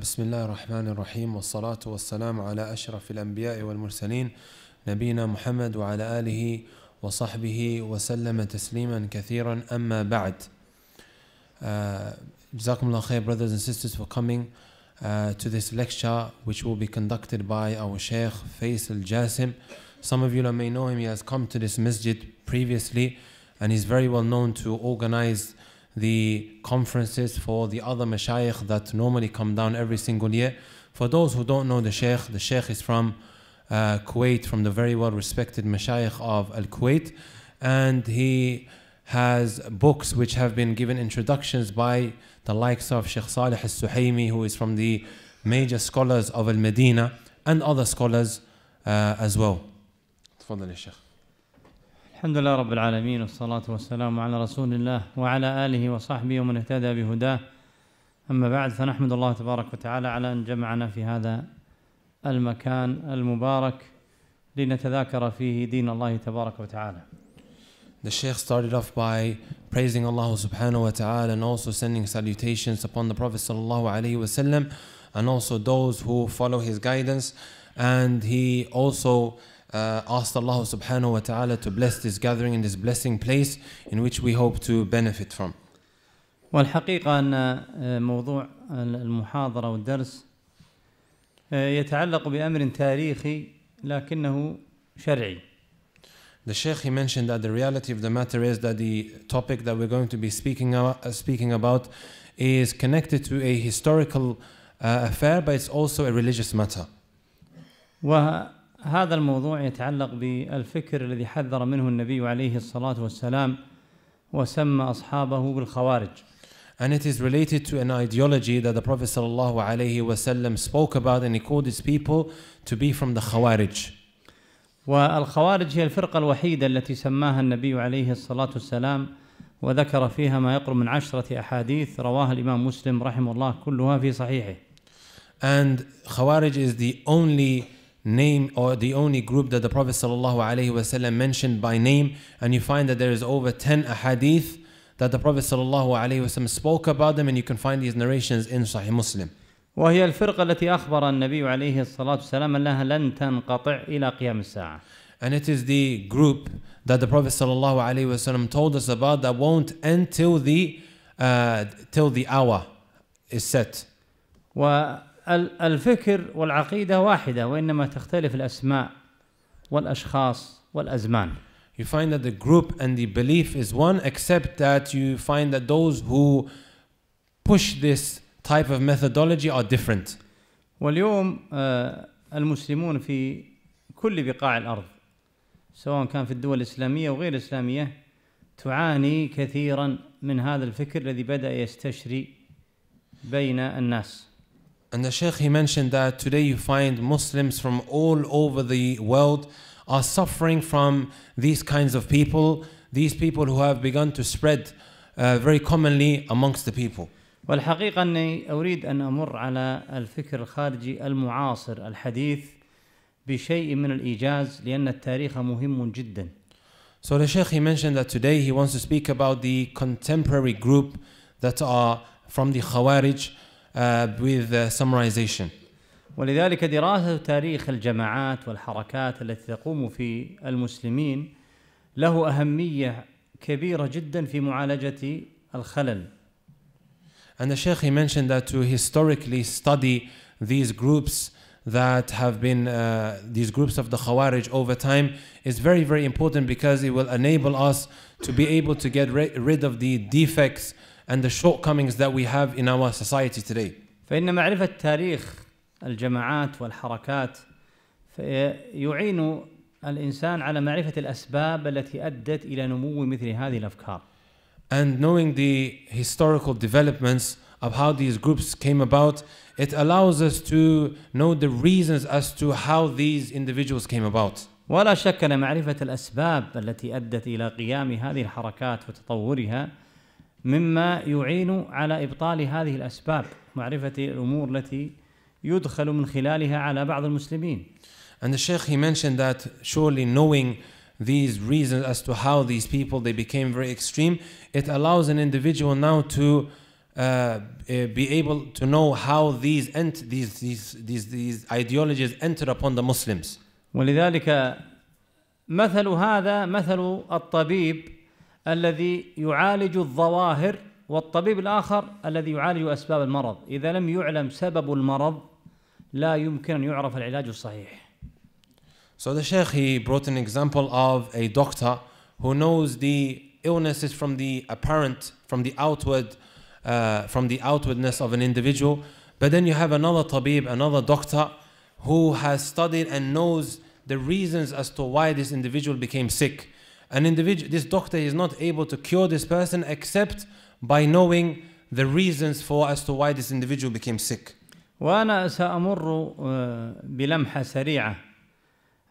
بسم الله الرحمن الرحيم والصلاة والسلام على أشرف الأنبياء والمرسلين نبينا محمد وعلى آله وصحبه وسلم تسليما كثيرا أما بعد uh, الله خير brothers and sisters for coming uh, to this lecture which will be conducted by our Sheikh Faisal Jasim Some of you may know him, he has come to this masjid previously and he's very well known to organize the conferences for the other mashayikh that normally come down every single year. For those who don't know the sheikh, the sheikh is from uh, Kuwait, from the very well respected mashayikh of Al Kuwait, and he has books which have been given introductions by the likes of Sheikh Salih al Suhaimi, who is from the major scholars of Al Medina, and other scholars uh, as well. Tfadal, Sheikh. الحمد لله رب العالمين والصلاة والسلام على رسول الله وعلى آله وصحبه ومن اهتدى بهداه أما بعد فنحمد الله تبارك وتعالى على أن جمعنا في هذا المكان المبارك لنتذاكر فيه دين الله تبارك وتعالى The Sheikh started off by praising Allah subhanahu wa ta'ala and also sending salutations upon the Prophet sallallahu alayhi wa sallam and also those who follow his guidance and he also uh, asked Allah subhanahu wa ta'ala to bless this gathering and this blessing place in which we hope to benefit from. والحقيقة أن موضوع المحاضرة والدرس يتعلق بأمر تاريخي لكنه شرعي. The Sheikh he mentioned that the reality of the matter is that the topic that we're going to be speaking about, speaking about is connected to a historical uh, affair, but it's also a religious matter. هذا الموضوع يتعلق بالفكر الذي حذر منه النبي عليه الصلاة والسلام وسمى أصحابه بالخوارج And it is related to an ideology that the Prophet صلى الله عليه وسلم spoke about and he called his people to be from the خوارج والخوارج هي الفرقة الوحيدة التي سماها النبي عليه الصلاة والسلام وذكر فيها ما يقرب من عشرة أحاديث رواها الإمام مسلم رحمه الله كلها في صحيحه. And خوارج is the only name or the only group that the Prophet ﷺ mentioned by name, and you find that there is over 10 ahadith that the Prophet ﷺ spoke about them, and you can find these narrations in Sahih Muslim. وهي الفرقة التي أخبر النبي عليه الصلاة والسلام أنها لن تنقطع إلى قيام الساعة. And it is the group that the Prophet ﷺ told us about that won't end till the uh, till the hour is set. و الفكر والعقيدة واحدة وإنما تختلف الأسماء والأشخاص والأزمان You find that the group and the belief is one except that you find that those who push this type of methodology are different. واليوم آه، المسلمون في كل بقاع الأرض سواء كان في الدول الإسلامية وغير الإسلامية تعاني كثيرا من هذا الفكر الذي بدأ يستشري بين الناس. And the Sheikh he mentioned that today you find Muslims from all over the world are suffering from these kinds of people, these people who have begun to spread uh, very commonly amongst the people. والحقيقة أني أريد أن أمر على الفكر الخارجي المعاصر الحديث بشيء من الإيجاز لأن التاريخ مهم جدا. So the Sheikh he mentioned that today he wants to speak about the contemporary group that are from the Khawarij uh, with uh, summarization. ولذلك دراسة تاريخ الجماعات والحركات التي تقوم في المسلمين له أهمية كبيرة جدا في معالجة الخلل. And the Sheikh he mentioned that to historically study these groups that have been uh, these groups of the Khawarij over time is very very important because it will enable us to be able to get ri- rid of the defects and the shortcomings that we have in our society today. فإن معرفة تاريخ الجماعات والحركات يعين الإنسان على معرفة الأسباب التي أدت إلى نمو مثل هذه الأفكار. And knowing the historical developments of how these groups came about, it allows us to know the reasons as to how these individuals came about. ولا شك أن معرفة الأسباب التي أدت إلى قيام هذه الحركات وتطورها مما يعين على إبطال هذه الأسباب معرفة الأمور التي يدخل من خلالها على بعض المسلمين And the Sheikh he mentioned that surely knowing these reasons as to how these people they became very extreme it allows an individual now to uh, be able to know how these, ent- these, these, these, these ideologies enter upon the Muslims ولذلك مثل هذا مثل الطبيب الذي يعالج الظواهر والطبيب الآخر الذي يعالج أسباب المرض إذا لم يعلم سبب المرض لا يمكن أن يعرف العلاج الصحيح So the Sheikh he brought an example of a doctor who knows the illnesses from the apparent, from the outward, uh, from the outwardness of an individual. But then you have another tabib, another doctor, who has studied and knows the reasons as to why this individual became sick. an individual, this doctor is not able to cure this person except by knowing the reasons for as to why this individual became sick. وأنا سأمر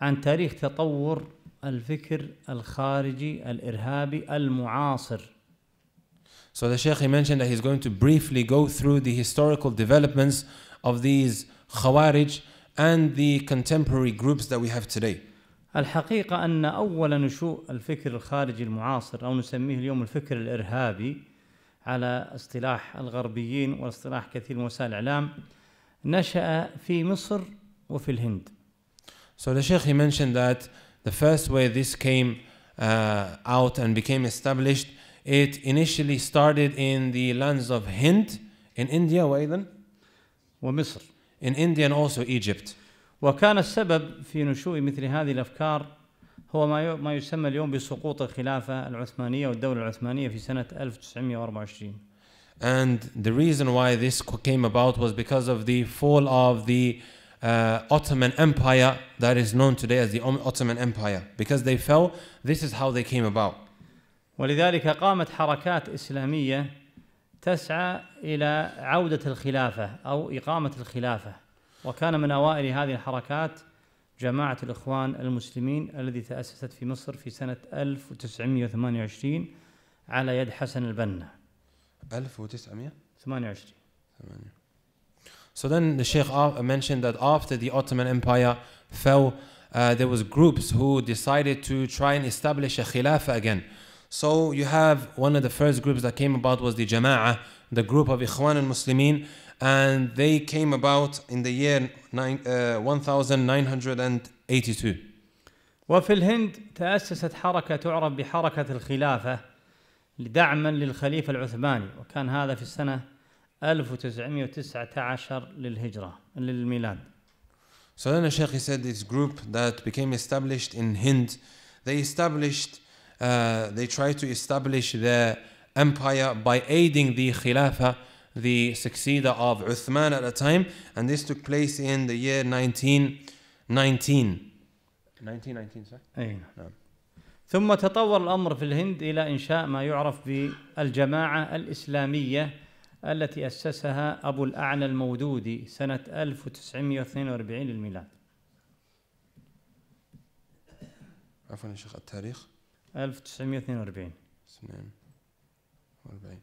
عن تاريخ تطور الفكر الخارجي الإرهابي المعاصر. So the Sheikh he mentioned that he's going to briefly go through the historical developments of these Khawarij and the contemporary groups that we have today. الحقيقة أن أول نشوء الفكر الخارجي المعاصر أو نسميه اليوم الفكر الإرهابي على اصطلاح الغربيين واصطلاح كثير من وسائل الإعلام نشأ في مصر وفي الهند. So the Sheikh he mentioned that the first way this came uh, out and became established, it initially started in the lands of Hind in India وأيضا ومصر in India and also Egypt. وكان السبب في نشوء مثل هذه الأفكار هو ما ما يسمى اليوم بسقوط الخلافة العثمانية والدولة العثمانية في سنة 1924 And the reason why this came about was because of the fall of the uh, Ottoman Empire that is known today as the Ottoman Empire. Because they fell, this is how they came about. ولذلك قامت حركات إسلامية تسعى إلى عودة الخلافة أو إقامة الخلافة. وكان من أوائل هذه الحركات جماعة الإخوان المسلمين الذي تأسست في مصر في سنة 1928 على يد حسن البنا 1928 So then the Sheikh mentioned that after the Ottoman Empire fell, uh, there was groups who decided to try and establish a khilafah again. So you have one of the first groups that came about was the Jama'ah, the group of Ikhwan al-Muslimin, and they came about in the year uh, 1982. دعما للخليفة العثماني وكان هذا في السنة 1919 للهجرة للميلاد. So then the Sheikh said this group that became established in Hind, they established, uh, they tried to establish their empire by aiding the Khilafah the successor of Uthman at a time, and this took place in the year 1919. 1919 sir? أي نعم. نعم. ثم تطور الأمر في الهند إلى إنشاء ما يعرف بالجماعة الإسلامية التي أسسها أبو الأعلى المودودي سنة 1942 للميلاد عفوا يا شيخ التاريخ 1942 42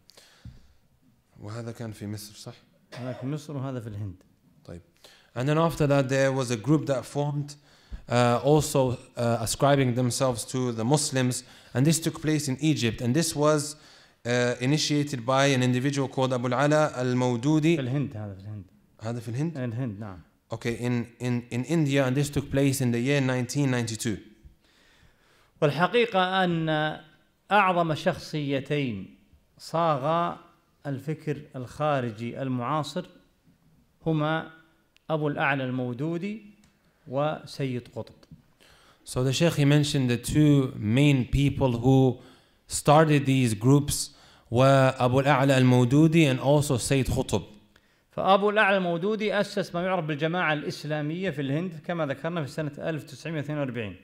وهذا كان في مصر صح؟ هذا في مصر وهذا في الهند. طيب. And then after that there was a group that formed uh, also uh, ascribing themselves to the Muslims and this took place in Egypt and this was uh, initiated by an individual called Abu al-Ala al-Mawdudi. في الهند هذا في الهند. هذا في الهند؟ الهند نعم. Okay, in, in, in India and this took place in the year 1992. والحقيقة أن أعظم شخصيتين صاغا الفكر الخارجي المعاصر هما أبو الأعلى المودودي وسيد قطب. So the Sheikh he mentioned the two main people who started these groups were Abu al-A'la al-Mawdudi and also Sayyid Qutb. فأبو الأعلى المودودي أسس ما يعرف بالجماعة الإسلامية في الهند كما ذكرنا في سنة 1942.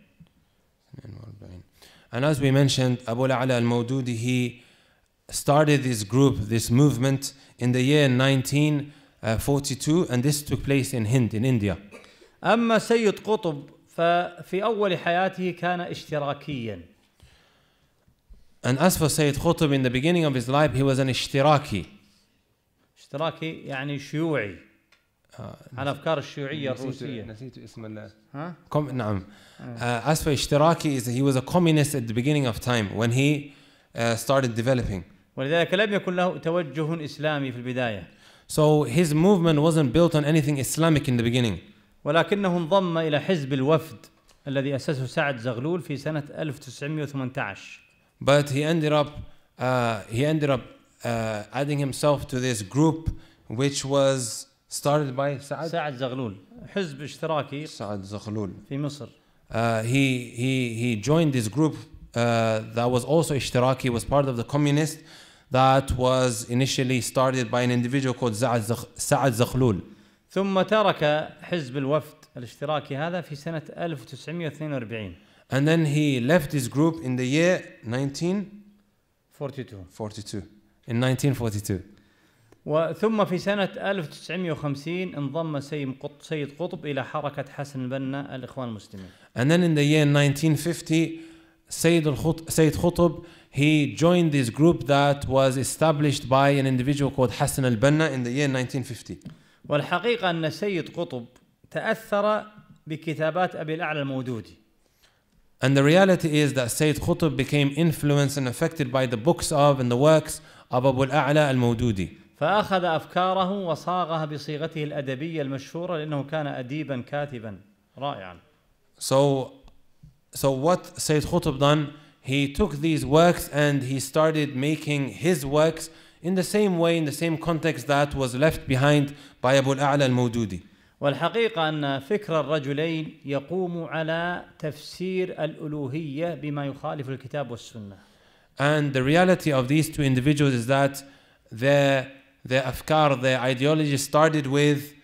42. And as we mentioned, Abu al-A'la al-Mawdudi he started this group, this movement, in the year 1942 and this took place in Hind in India. أما سيد قطب ففي أول حياته كان اشتراكيا. And as for Sayyid Qutb, in the beginning of his life, he was an اشتراكي. اشتراكي يعني شيوعي. Uh, على أفكار الشيوعية الروسية. نسيت اسم ال ها؟ نعم. Uh, as for اشتراكي, he was a communist at the beginning of time when he uh, started developing. ولذلك لم يكن له توجه إسلامي في البداية. So his movement wasn't built on anything Islamic in the beginning. ولكنه انضم إلى حزب الوفد الذي أسسه سعد زغلول في سنة 1918. But he ended up uh, he ended up uh, adding himself to this group which was started by سعد سعد زغلول حزب اشتراكي سعد زغلول في مصر. Uh, he he he joined this group uh, that was also اشتراكي was part of the communist that was initially started by an individual called سعد زخلول ثم ترك حزب الوفد الاشتراكي هذا في سنة 1942 and then he left his group in the year 1942 42 in 1942 وثم في سنة 1950 انضم سيد قطب, سيد قطب إلى حركة حسن البنا الإخوان المسلمين and then in the year 1950 سيد الخط... سيد قطب he joined this group that was established by an individual called Hassan al-Banna in the year 1950. والحقيقة أن سيد قطب تأثر بكتابات أبي الأعلى المودودي. And the reality is that Sayyid Qutb became influenced and affected by the books of and the works of Abu al-A'la al-Mawdudi. فأخذ أفكاره وصاغها بصيغته الأدبية المشهورة لأنه كان أديبا كاتبا رائعا. So so what Sayyid Qutb done he took these works and he started making his works in the same way, in the same context that was left behind by Abu al-A'la al-Mawdudi. والحقيقة أن فكر الرجلين يقوم على تفسير الألوهية بما يخالف الكتاب والسنة. And the reality of these two individuals is that their their afkar, their ideology started with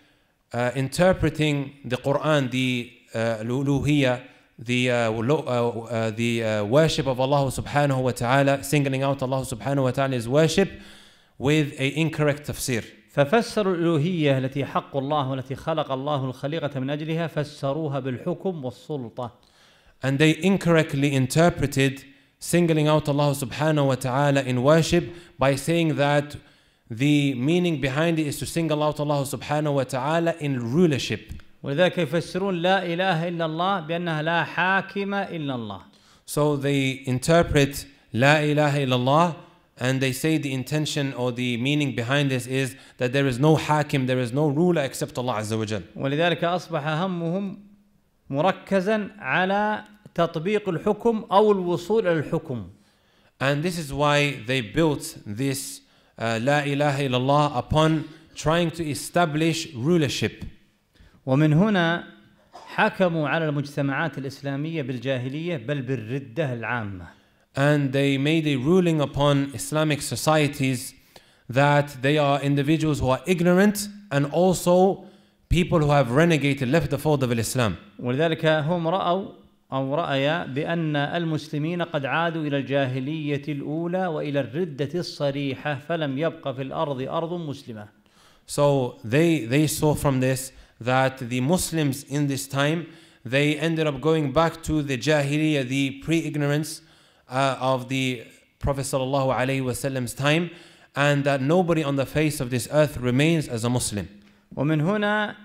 uh, interpreting the Quran, the uh, the uh, uh, uh, the uh, worship of Allah subhanahu wa ta'ala singling out Allah subhanahu wa ta'ala's worship with an incorrect tafsir ففسروا الألوهية التي حق الله والتي خلق الله الخليقة من أجلها فسروها بالحكم والسلطة and they incorrectly interpreted singling out Allah subhanahu wa ta'ala in worship by saying that the meaning behind it is to single out Allah subhanahu wa ta'ala in rulership ولذلك يفسرون لا إله إلا الله بأنها لا حاكم إلا الله. So they interpret لا إله إلا الله and they say the intention or the meaning behind this is that there is no حاكم there is no ruler except Allah عز وجل. ولذلك أصبح همهم مركزا على تطبيق الحكم أو الوصول إلى الحكم. And this is why they built this uh, لا إله إلا الله upon trying to establish rulership. ومن هنا حكموا على المجتمعات الإسلامية بالجاهلية بل بالردة العامة. And they made a ruling upon Islamic societies that they are individuals who are ignorant and also people who have renegated left the fold of Islam. ولذلك هم رأوا أو رأيا بأن المسلمين قد عادوا إلى الجاهلية الأولى وإلى الردة الصريحة فلم يبقى في الأرض أرض مسلمة. So they they saw from this that the Muslims in this time they ended up going back to the Jahiliyyah, the pre-ignorance uh, of the Prophet ﷺ's time, and that nobody on the face of this earth remains as a Muslim. ومن هنا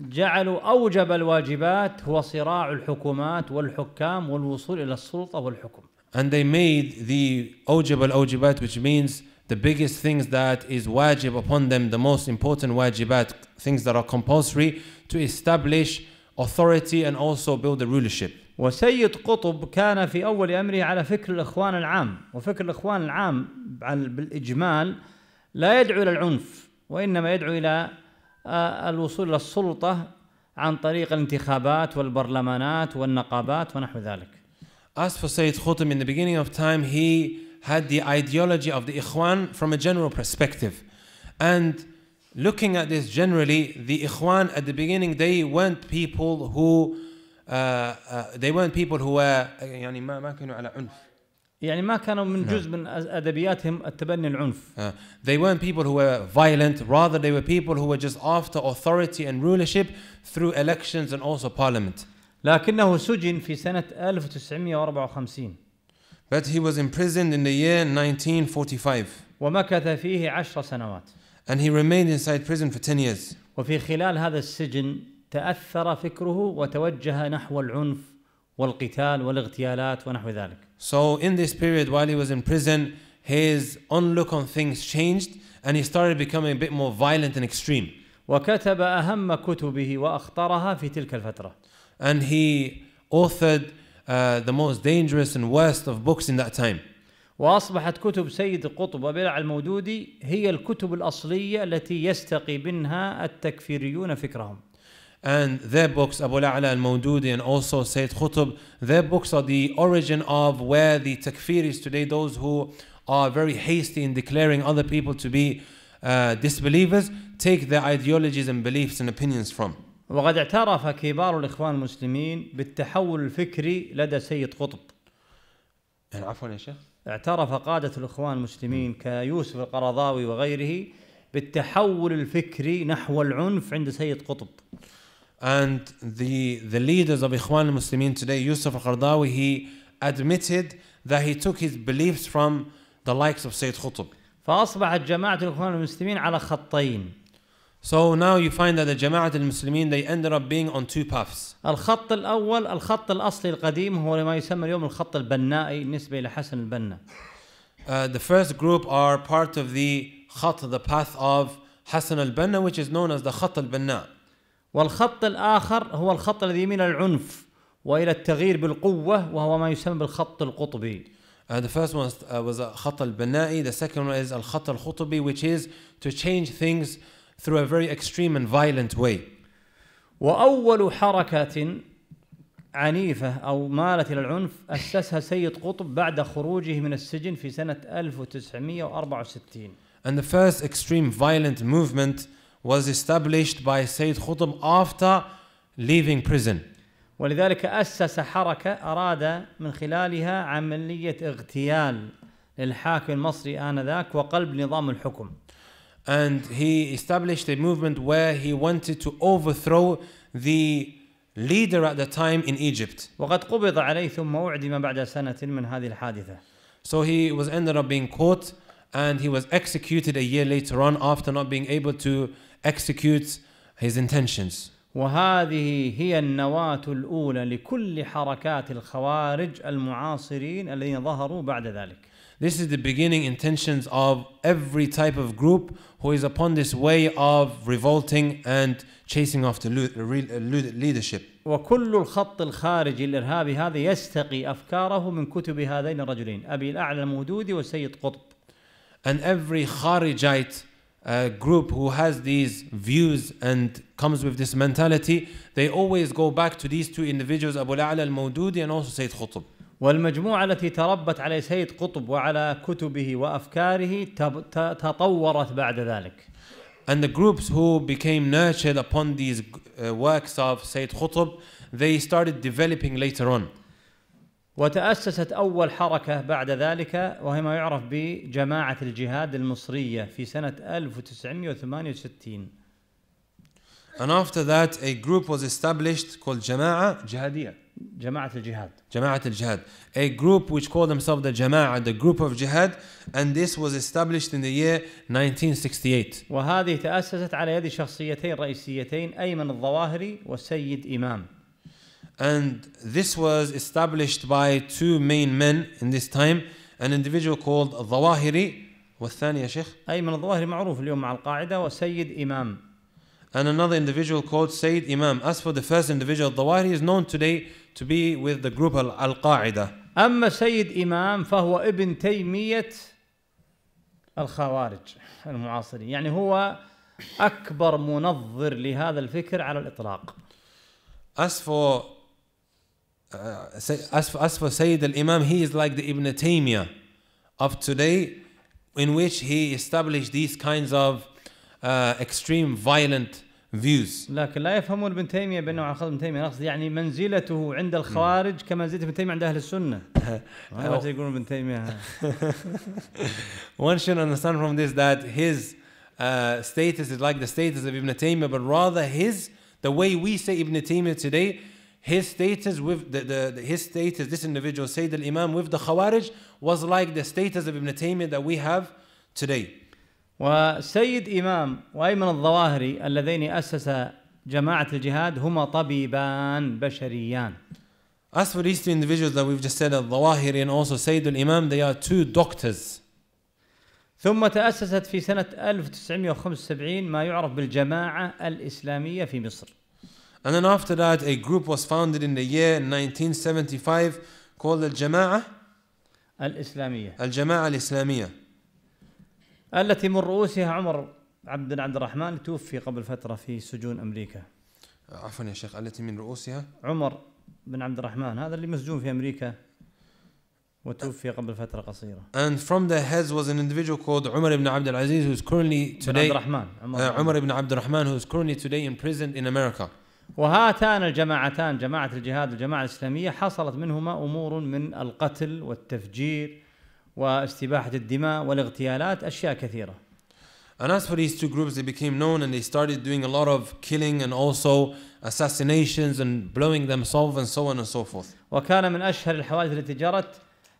جعلوا أوجب الواجبات هو صراع الحكومات والحكام والوصول إلى السلطة والحكم. And they made the أوجب الأوجبات which means the biggest things that is wajib upon them, the most important wajibat, things that are compulsory to establish authority and also build a rulership. وسيد قطب كان في أول أمره على فكر الإخوان العام وفكر الإخوان العام بالإجمال لا يدعو إلى العنف وإنما يدعو إلى الوصول إلى السلطة عن طريق الانتخابات والبرلمانات والنقابات ونحو ذلك. As for Sayyid Qutb in the beginning of time he had the ideology of the Ikhwan from a general perspective. And looking at this generally, the Ikhwan at the beginning, they weren't people who uh, uh, they weren't people who were يعني ما ما كانوا على عنف. يعني ما كانوا من جزء من ادبياتهم التبني العنف. Uh, they weren't people who were violent, rather they were people who were just after authority and rulership through elections and also parliament. لكنه سجن في سنة 1954. But he was imprisoned in the year 1945 ومكث فيه عشر سنوات and he remained inside prison for 10 years وفي خلال هذا السجن تأثر فكره وتوجه نحو العنف والقتال والاغتيالات ونحو ذلك So in this period while he was in prison his outlook on things changed and he started becoming a bit more violent and extreme وكتب أهم كتبه وأخطرها في تلك الفترة and he authored uh, the most dangerous and worst of books in that time. وأصبحت كتب سيد قطب وبلع المودودي هي الكتب الأصلية التي يستقي منها التكفيريون فكرهم. And their books, Abu Ala al-Mawdudi and also Sayyid Qutb, their books are the origin of where the takfiris today, those who are very hasty in declaring other people to be uh, disbelievers, take their ideologies and beliefs and opinions from. وقد اعترف كبار الإخوان المسلمين بالتحول الفكري لدى سيد قطب يعني عفوا يا شيخ اعترف قادة الإخوان المسلمين كيوسف القرضاوي وغيره بالتحول الفكري نحو العنف عند سيد قطب and the the leaders of Ikhwan al-Muslimin today, Yusuf al-Qardawi, he admitted that he took his beliefs from the likes of Sayyid قطب. فأصبحت جماعة الإخوان المسلمين على خطين. So now you find that the Jama'at al-Muslimin they ended up being on two paths. Uh, the first group are part of the خط the path of al البنا which is known as the خط البناء. والخط الآخر هو الخط الذي يميل العنف وإلى التغيير بالقوة وهو ما يسمى بالخط القطبي. Uh, the first one was, uh, was a خط the second one is الخط القطبي which is to change things through a very extreme and violent way. وأول حركة عنيفة أو مالت إلى العنف أسسها سيد قطب بعد خروجه من السجن في سنة 1964. And the first extreme violent movement was established by Sayyid Qutb after leaving prison. ولذلك أسس حركة أراد من خلالها عملية اغتيال للحاكم المصري آنذاك وقلب نظام الحكم. and he established a movement where he wanted to overthrow the leader at the time in Egypt. وقد قبض عليه ثم أعدم بعد سنة من هذه الحادثة. So he was ended up being caught and he was executed a year later on after not being able to execute his intentions. وهذه هي النواة الأولى لكل حركات الخوارج المعاصرين الذين ظهروا بعد ذلك. This is the beginning intentions of every type of group who is upon this way of revolting and chasing after leadership. وكل الخط الخارجي الإرهابي هذا يستقي أفكاره من كتب هذين الرجلين أبي الأعلى المودودي قطب. And every Kharijite uh, group who has these views and comes with this mentality, they always go back to these two individuals, Abu Al-Ala al-Mawdudi and also Sayyid Qutb. والمجموعة التي تربت على سيد قطب وعلى كتبه وأفكاره تطورت بعد ذلك. And the groups who became nurtured upon these uh, works of Sayyid Qutb, they started developing later on. وتأسست أول حركة بعد ذلك وهي ما يعرف بجماعة الجهاد المصرية في سنة 1968. And after that a group was established called Jama'a Jihadiyah. جماعة الجهاد جماعة الجهاد a group which called themselves the جماعة the group of jihad and this was established in the year 1968 وهذه تأسست على يد شخصيتين رئيسيتين أيمن الظواهري والسيد إمام and this was established by two main men in this time an individual called الظواهري والثاني يا شيخ أيمن الظواهري معروف اليوم مع القاعدة وسيد إمام and another individual quotes Sayyid Imam. As for the first individual, Dawahiri is known today to be with the group Al Qaeda. أما سيد إمام فهو ابن تيمية الخوارج المعاصرين يعني هو أكبر منظر لهذا الفكر على الإطلاق As for uh, as for, as for Sayyid al-Imam he is like the Ibn Taymiyyah of today in which he established these kinds of uh, extreme violent views. لكن لا يفهم ابن تيمية بأنه عقد ابن تيمية يعني منزلته عند الخوارج ابن تيمية عند أهل السنة. يقول ابن تيمية؟ One should understand from this that his uh, status is like the status of Ibn Taymiyyah, but rather his the way we say Ibn Taymiyyah today. His status with the, the, the his status, this individual Sayyid al-Imam with the Khawarij was like the status of Ibn Taymiyyah that we have today. وسيد إمام وأيمن الظواهري اللذين أسس جماعة الجهاد هما طبيبان بشريان As for these two individuals that we've just said, al-Zawahiri and also Sayyid al-Imam, they are two doctors. ثم تأسست في سنة 1975 ما يعرف بالجماعة الإسلامية في مصر. And then after that, a group was founded in the year 1975 called the jamaa الإسلامية. الجماعه الإسلامية. التي من رؤوسها عمر عبد عبد الرحمن توفي قبل فترة في سجون أمريكا عفوا يا شيخ التي من رؤوسها عمر بن عبد الرحمن هذا اللي مسجون في أمريكا وتوفي قبل فترة قصيرة. And from the heads was an individual called عمر بن عبد العزيز uh, who is currently today عمر, uh, عمر بن عبد الرحمن who is currently today imprisoned in America. وهاتان الجماعتان جماعة الجهاد والجماعة الإسلامية حصلت منهما أمور من القتل والتفجير واستباحة الدماء والاغتيالات أشياء كثيرة. And as for these two groups, they became known and they started doing a lot of killing and also assassinations and blowing themselves and so on and so forth. وكان من أشهر الحوادث التي جرت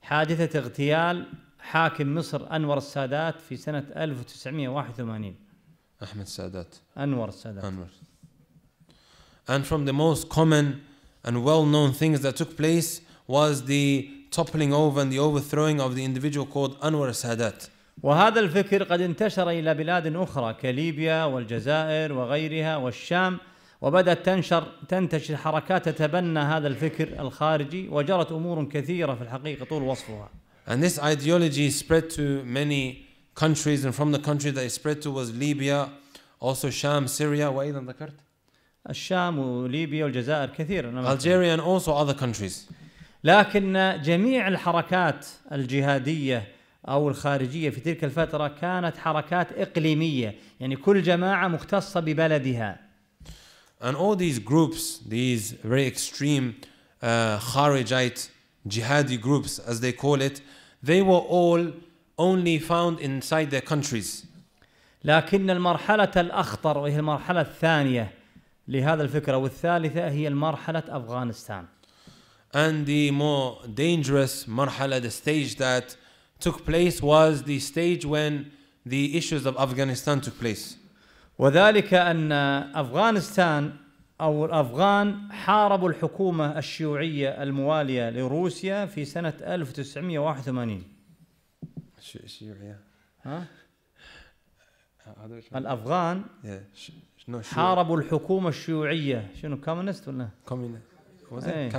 حادثة اغتيال حاكم مصر أنور السادات في سنة 1981. أحمد السادات. أنور السادات. أنور. And from the most common and well-known things that took place was the toppling over and the overthrowing of the individual called Anwar Sadat. وهذا الفكر قد انتشر إلى بلاد أخرى كليبيا والجزائر وغيرها والشام وبدأت تنشر تنتشر حركات تتبنى هذا الفكر الخارجي وجرت أمور كثيرة في الحقيقة طول وصفها. And this ideology spread to many countries and from the country that it spread to was Libya, also Sham, Syria وأيضا ذكرت الشام وليبيا والجزائر كثير. Algeria and also other countries. لكن جميع الحركات الجهاديه او الخارجيه في تلك الفتره كانت حركات اقليميه يعني كل جماعه مختصه ببلدها and all these groups, these very extreme uh, Kharijite jihadi groups, as they call it, they were all only found inside their countries. لكن المرحلة الأخطر وهي المرحلة الثانية لهذا الفكرة والثالثة هي مرحلة أفغانستان. and the more dangerous marhala, the stage that took place was the stage when the issues of Afghanistan took place. وذلك أن أفغانستان أو الأفغان حاربوا الحكومة الشيوعية الموالية لروسيا في سنة 1981 الشيوعية ها؟ آه، الأفغان حاربوا الحكومة الشيوعية شنو كومونست ولا؟ كومونست was it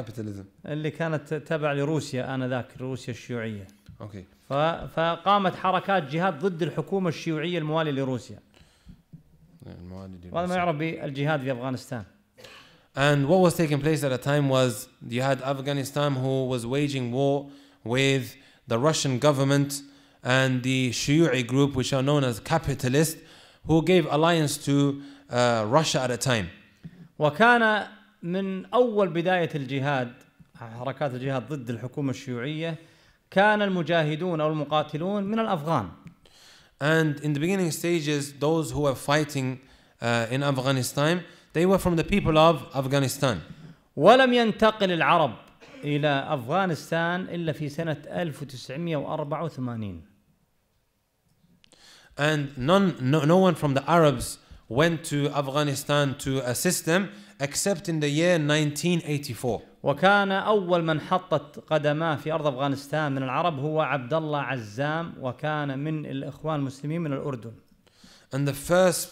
اللي كانت تبع لروسيا انذاك روسيا الشيوعيه اوكي ف... فقامت حركات جهاد ضد الحكومه الشيوعيه المواليه لروسيا الموالي لروسيا وهذا ما يعرف بالجهاد في افغانستان And what was taking place at the time was you had Afghanistan who was waging war with the Russian government and the Shi'i group, which are known as capitalists, who gave alliance to uh, Russia at a time. من اول بدايه الجهاد حركات الجهاد ضد الحكومه الشيوعيه كان المجاهدون او المقاتلون من الافغان. And in the beginning stages those who were fighting uh, in Afghanistan they were from the people of Afghanistan. ولم ينتقل العرب الى افغانستان الا في سنه 1984. And none, no, no one from the Arabs went to Afghanistan to assist them except in the year 1984. وكان أول من حطت قدماه في أرض أفغانستان من العرب هو عبد الله عزام وكان من الإخوان المسلمين من الأردن. And the first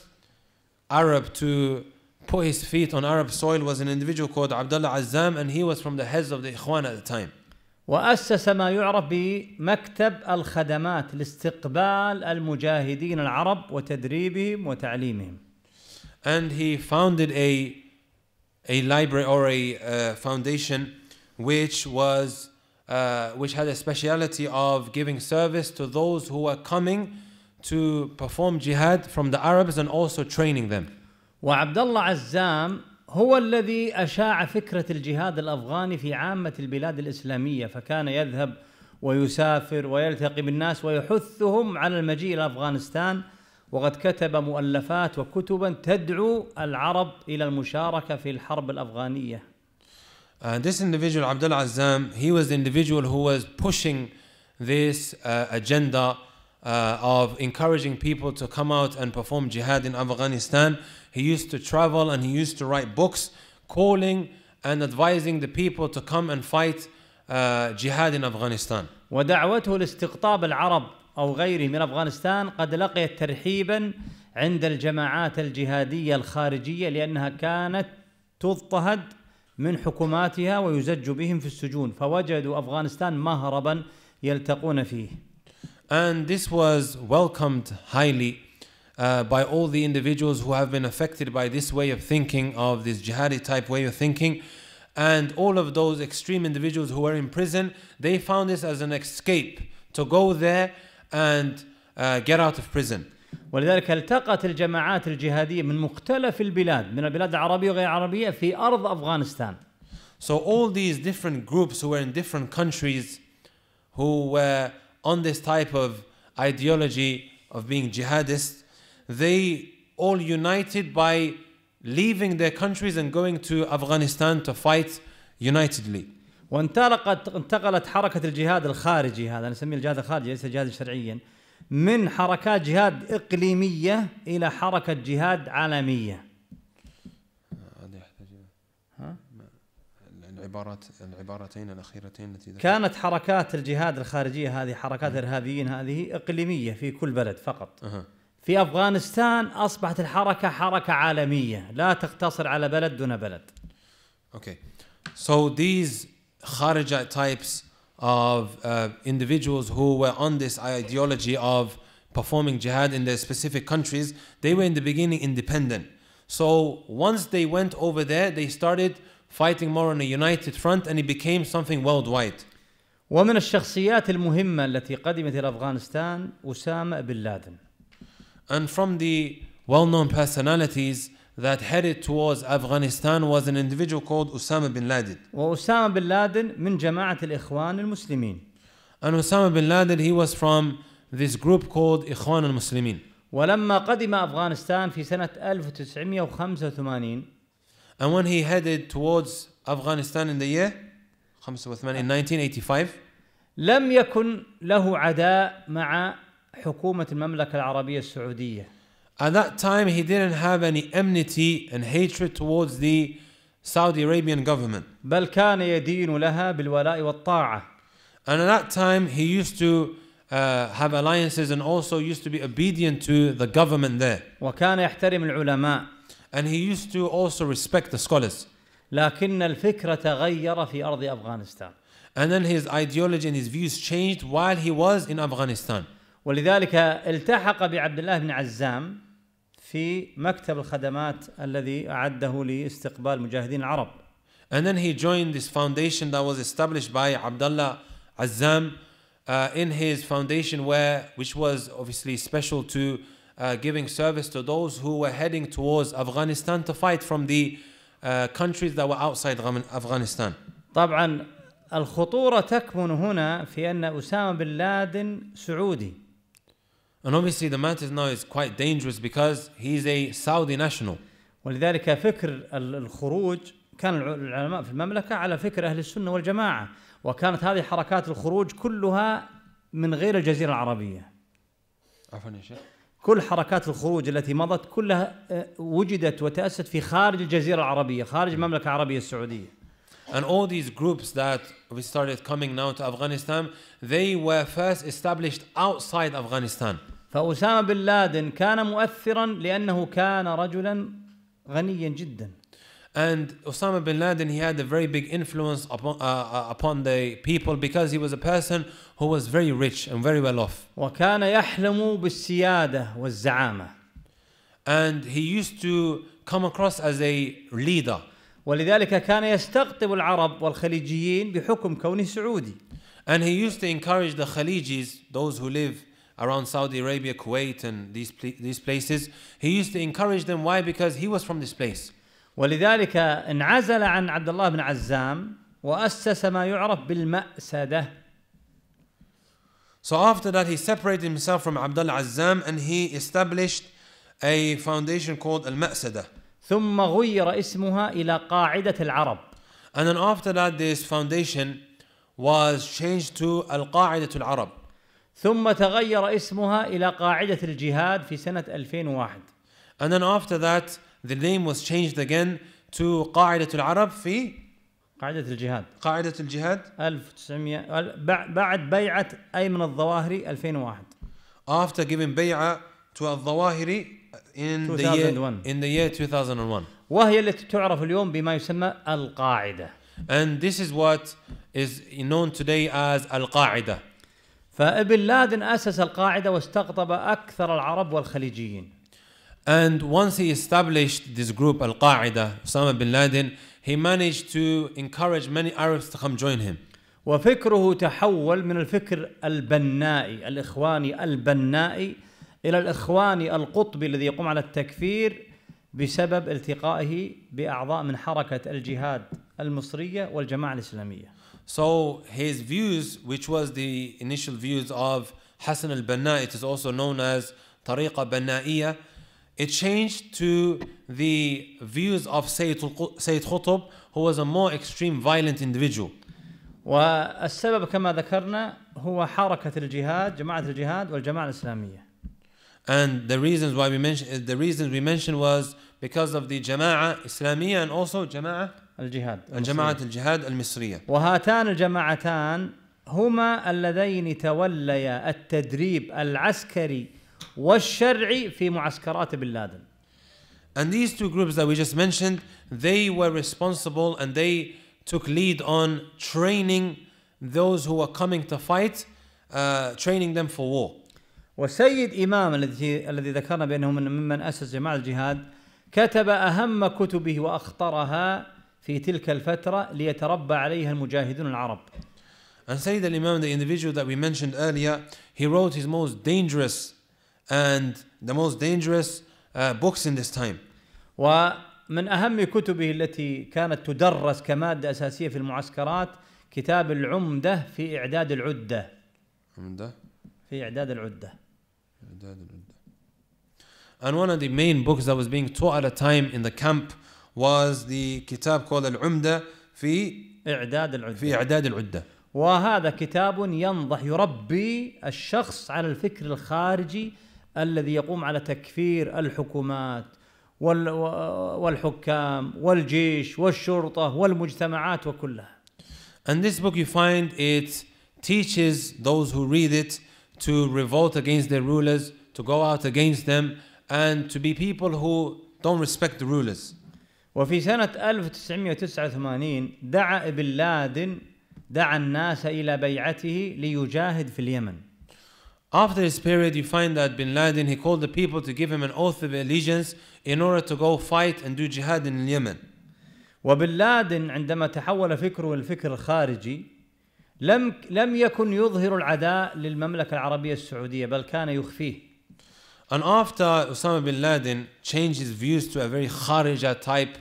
Arab to put his feet on Arab soil was an individual called Abdullah Azam and he was from the heads of the Ikhwan at the time. وأسس ما يعرف بمكتب الخدمات لاستقبال المجاهدين العرب وتدريبهم وتعليمهم. And he founded a a library or a uh, foundation which was uh, which had a speciality of giving service to those who were coming to perform jihad from the Arabs and also training them. وعبد الله عزام هو الذي أشاع فكرة الجهاد الأفغاني في عامة البلاد الإسلامية فكان يذهب ويسافر ويلتقي بالناس ويحثهم على المجيء إلى أفغانستان وقد كتب مؤلفات وكتبا تدعو العرب إلى المشاركة في الحرب الأفغانية. Uh, this individual, Abdul Azam, he was the individual who was pushing this uh, agenda uh, of encouraging people to come out and perform jihad in Afghanistan. He used to travel and he used to write books calling and advising the people to come and fight uh, jihad in Afghanistan. ودعوته لاستقطاب العرب أو غيره من أفغانستان قد لقيت ترحيبا عند الجماعات الجهادية الخارجية لأنها كانت تضطهد من حكوماتها ويزج بهم في السجون فوجدوا أفغانستان مهربا يلتقون فيه And this was welcomed highly Uh, by all the individuals who have been affected by this way of thinking, of this jihadi type way of thinking. And all of those extreme individuals who were in prison, they found this as an escape to go there and uh, get out of prison. ولذلك التقت الجماعات الجهادية من مختلف البلاد من البلاد العربية وغير العربية في أرض أفغانستان. So all these different groups who were in different countries who were on this type of ideology of being jihadist, they all united by leaving their countries and going to Afghanistan to fight unitedly. وانطلقت انتقلت حركه الجهاد الخارجي هذا نسميه الجهاد الخارجي ليس جهادا شرعيا من حركات جهاد اقليميه الى حركه جهاد عالميه. يحتاج ها؟ العبارات العبارتين الاخيرتين التي كانت حركات الجهاد الخارجيه هذه حركات ارهابيين هذه اقليميه في كل بلد فقط. أه. في افغانستان اصبحت الحركه حركه عالميه لا تقتصر على بلد دون بلد. Okay. So these Kharijite types of uh, individuals who were on this ideology of performing jihad in their specific countries, they were in the beginning independent. So once they went over there, they started fighting more on a united front and it became something worldwide. ومن الشخصيات المهمة التي قدمت إلى أفغانستان أسامة بن لادن. And from the well-known personalities that headed towards Afghanistan was an individual called Osama bin Laden. وأسامة بن لادن من جماعة الإخوان المسلمين. And Osama bin Laden he was from this group called إخوان المسلمين. ولما قدم أفغانستان في سنة 1985 And when he headed towards Afghanistan in the year 85 in 1985 لم يكن له عداء مع حكومة المملكة العربية السعودية. At that time, he didn't have any enmity and hatred towards the Saudi Arabian government. بل كان يدين لها بالولاء والطاعة. And at that time, he used to uh, have alliances and also used to be obedient to the government there. وكان يحترم العلماء. And he used to also respect the scholars. لكن تغير في أرض أفغانستان. And then his ideology and his views changed while he was in Afghanistan. ولذلك التحق بعبد الله بن عزام في مكتب الخدمات الذي أعده لاستقبال مجاهدين العرب. And then he joined this foundation that was established by Abdullah Azam uh, in his foundation where which was obviously special to uh, giving service to those who were heading towards Afghanistan to fight from the uh, countries that were outside Afghanistan. طبعا الخطورة تكمن هنا في أن أسامة بن لادن سعودي. And obviously the matter now is quite dangerous because he's a Saudi national. ولذلك فكر الخروج كان العلماء في المملكة على فكر أهل السنة والجماعة وكانت هذه حركات الخروج كلها من غير الجزيرة العربية عفوا يا شيخ كل حركات الخروج التي مضت كلها آه، وجدت وتأسست في خارج الجزيرة العربية خارج المملكة العربية السعودية And all these groups that we started coming now to Afghanistan, they were first established outside Afghanistan. فأسامة بن لادن كان مؤثرا لأنه كان رجلا غنيا جدا. And Osama bin Laden, he had a very big influence upon, uh, uh, upon the people because he was a person who was very rich and very well off. وكان يحلم بالسيادة والزعامة. And he used to come across as a leader ولذلك كان يستقطب العرب والخليجيين بحكم كونه سعودي. And he used to encourage the Khalijis, those who live around Saudi Arabia, Kuwait and these these places, he used to encourage them why? Because he was from this place. ولذلك انعزل عن عبد الله بن عزام وأسس ما يعرف بالمأسدة. So after that he separated himself from Abdul Azzam and he established a foundation called Al-Ma'sada. ثم غير اسمها إلى قاعدة العرب And then after that this foundation was changed to القاعدة العرب ثم تغير اسمها إلى قاعدة الجهاد في سنة 2001 And then after that the name was changed again to قاعدة العرب في قاعدة الجهاد قاعدة الجهاد 1900 بعد بيعة أيمن الظواهري 2001 After giving بيعة to الظواهري in the year in the year 2001 وهي التي تعرف اليوم بما يسمى القاعده and this is what is known today as القاعده فابن لادن اسس القاعده واستقطب اكثر العرب والخليجيين and once he established this group القاعده اسامه بن لادن he managed to encourage many arabs to come join him وفكره تحول من الفكر البنائي الاخواني البنائي إلى الإخوان القطبي الذي يقوم على التكفير بسبب التقائه بأعضاء من حركة الجهاد المصرية والجماعة الإسلامية. So his views, which was the initial views of Hassan al-Banna, it is also known as Tariqa Banna'iya, it changed to the views of Sayyid, Khutub, who was a more extreme violent individual. والسبب كما ذكرنا هو حركة الجهاد جماعة الجهاد والجماعة الإسلامية. And the reasons why we mentioned uh, the reasons we mentioned was because of the Jama'ah Islamiyah and also Jama'ah الجهاد الجماعة الجهاد المصرية وهاتان الجماعتان هما اللذين توليا التدريب العسكري والشرعي في معسكرات بن لادن And these two groups that we just mentioned, they were responsible and they took lead on training those who were coming to fight, uh, training them for war. وسيد إمام الذي الذي ذكرنا بأنه من ممن أسس جماعة الجهاد كتب أهم كتبه وأخطرها في تلك الفترة ليتربى عليها المجاهدون العرب. And Sayyid al-Imam, the individual that we mentioned earlier, he wrote his most dangerous and the most dangerous uh, books in this time. ومن أهم كتبه التي كانت تدرس كمادة أساسية في المعسكرات كتاب العمدة في إعداد العدة. عمدة؟ في إعداد العدة. And one of the main books that was being taught at a time in the camp was the kitab called العمدة في إعداد العدة في إعداد العدة وهذا كتاب ينضح يربي الشخص على الفكر الخارجي الذي يقوم على تكفير الحكومات والحكام والجيش والشرطة والمجتمعات وكلها. And this book you find it teaches those who read it to revolt against their rulers, to go out against them, and to be people who don't respect the rulers. وفي سنة 1989 دعا ابن لادن دعا الناس إلى بيعته ليجاهد في اليمن. After this period, you find that bin Laden, he called the people to give him an oath of allegiance in order to go fight and do jihad in Yemen. وبن لادن عندما تحول فكره الفكر الخارجي لم لم يكن يظهر العداء للمملكة العربية السعودية بل كان يخفيه. And after Osama bin Laden changed his views to a very Kharija type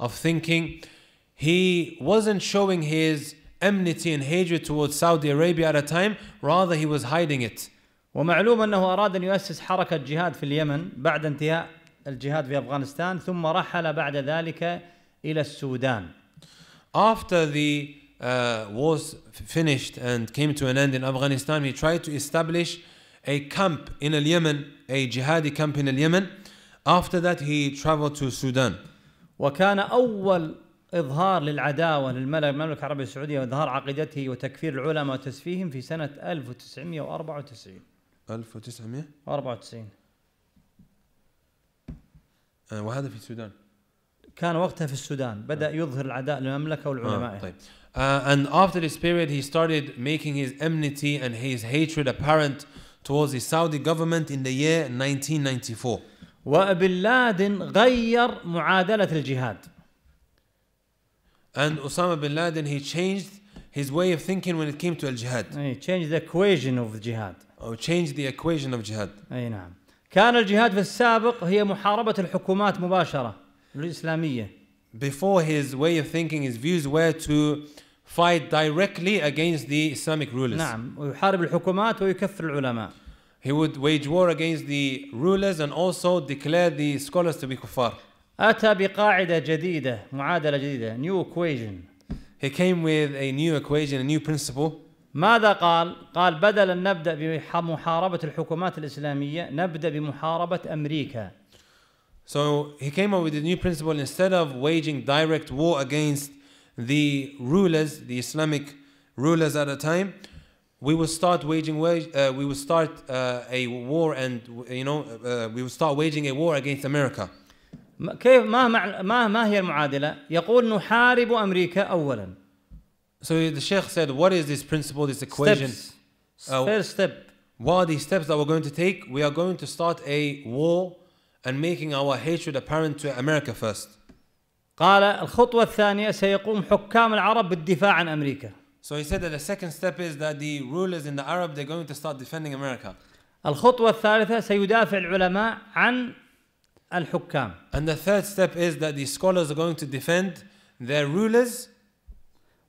of thinking, he wasn't showing his enmity and hatred towards Saudi Arabia at a time, rather he was hiding it. ومعلوم انه اراد ان يؤسس حركه جهاد في اليمن بعد انتهاء الجهاد في افغانستان ثم رحل بعد ذلك الى السودان. After the Uh, was finished and came to an end in Afghanistan, he tried to establish a camp in al Yemen, a jihadi camp in al Yemen. After that, he traveled to Sudan. وكان أول إظهار للعداوة للمملكة العربية السعودية وإظهار عقيدته وتكفير العلماء وتسفيهم في سنة 1994 1994 آه، وهذا في السودان كان وقتها في السودان بدأ آه. يظهر العداء للمملكة آه، والعلماء آه. طيب Uh, and after this period, he started making his enmity and his hatred apparent towards the Saudi government in the year 1994. And Osama bin Laden, he changed his way of thinking when it came to al-jihad. He changed the equation of the jihad. Or changed the equation of jihad. نعم. كان الجهاد في السابق هي محاربة الحكومات مباشرة الإسلامية before his way of thinking, his views were to fight directly against the Islamic rulers. نعم ويحارب الحكومات ويكفر العلماء. He would wage war against the rulers and also declare the scholars to be kuffar. أتى بقاعدة جديدة معادلة جديدة new equation. He came with a new equation, a new principle. ماذا قال؟ قال بدلا أن نبدأ بمحاربة الحكومات الإسلامية نبدأ بمحاربة أمريكا. So he came up with a new principle instead of waging direct war against the rulers, the Islamic rulers at the time, we will start waging wage, uh, we will start uh, a war and you know uh, we will start waging a war against America. كيف ما ما ما هي المعادلة؟ يقول نحارب امريكا اولا. So the Sheikh said, what is this principle, this equation? Steps. First step. Uh, what are the steps that we're going to take? We are going to start a war and making our hatred apparent to America first. قال الخطوة الثانية سيقوم حكام العرب بالدفاع عن أمريكا. So he said that the second step is that the rulers in the Arab they're going to start defending America. الخطوة الثالثة سيدافع العلماء عن الحكام. And the third step is that the scholars are going to defend their rulers.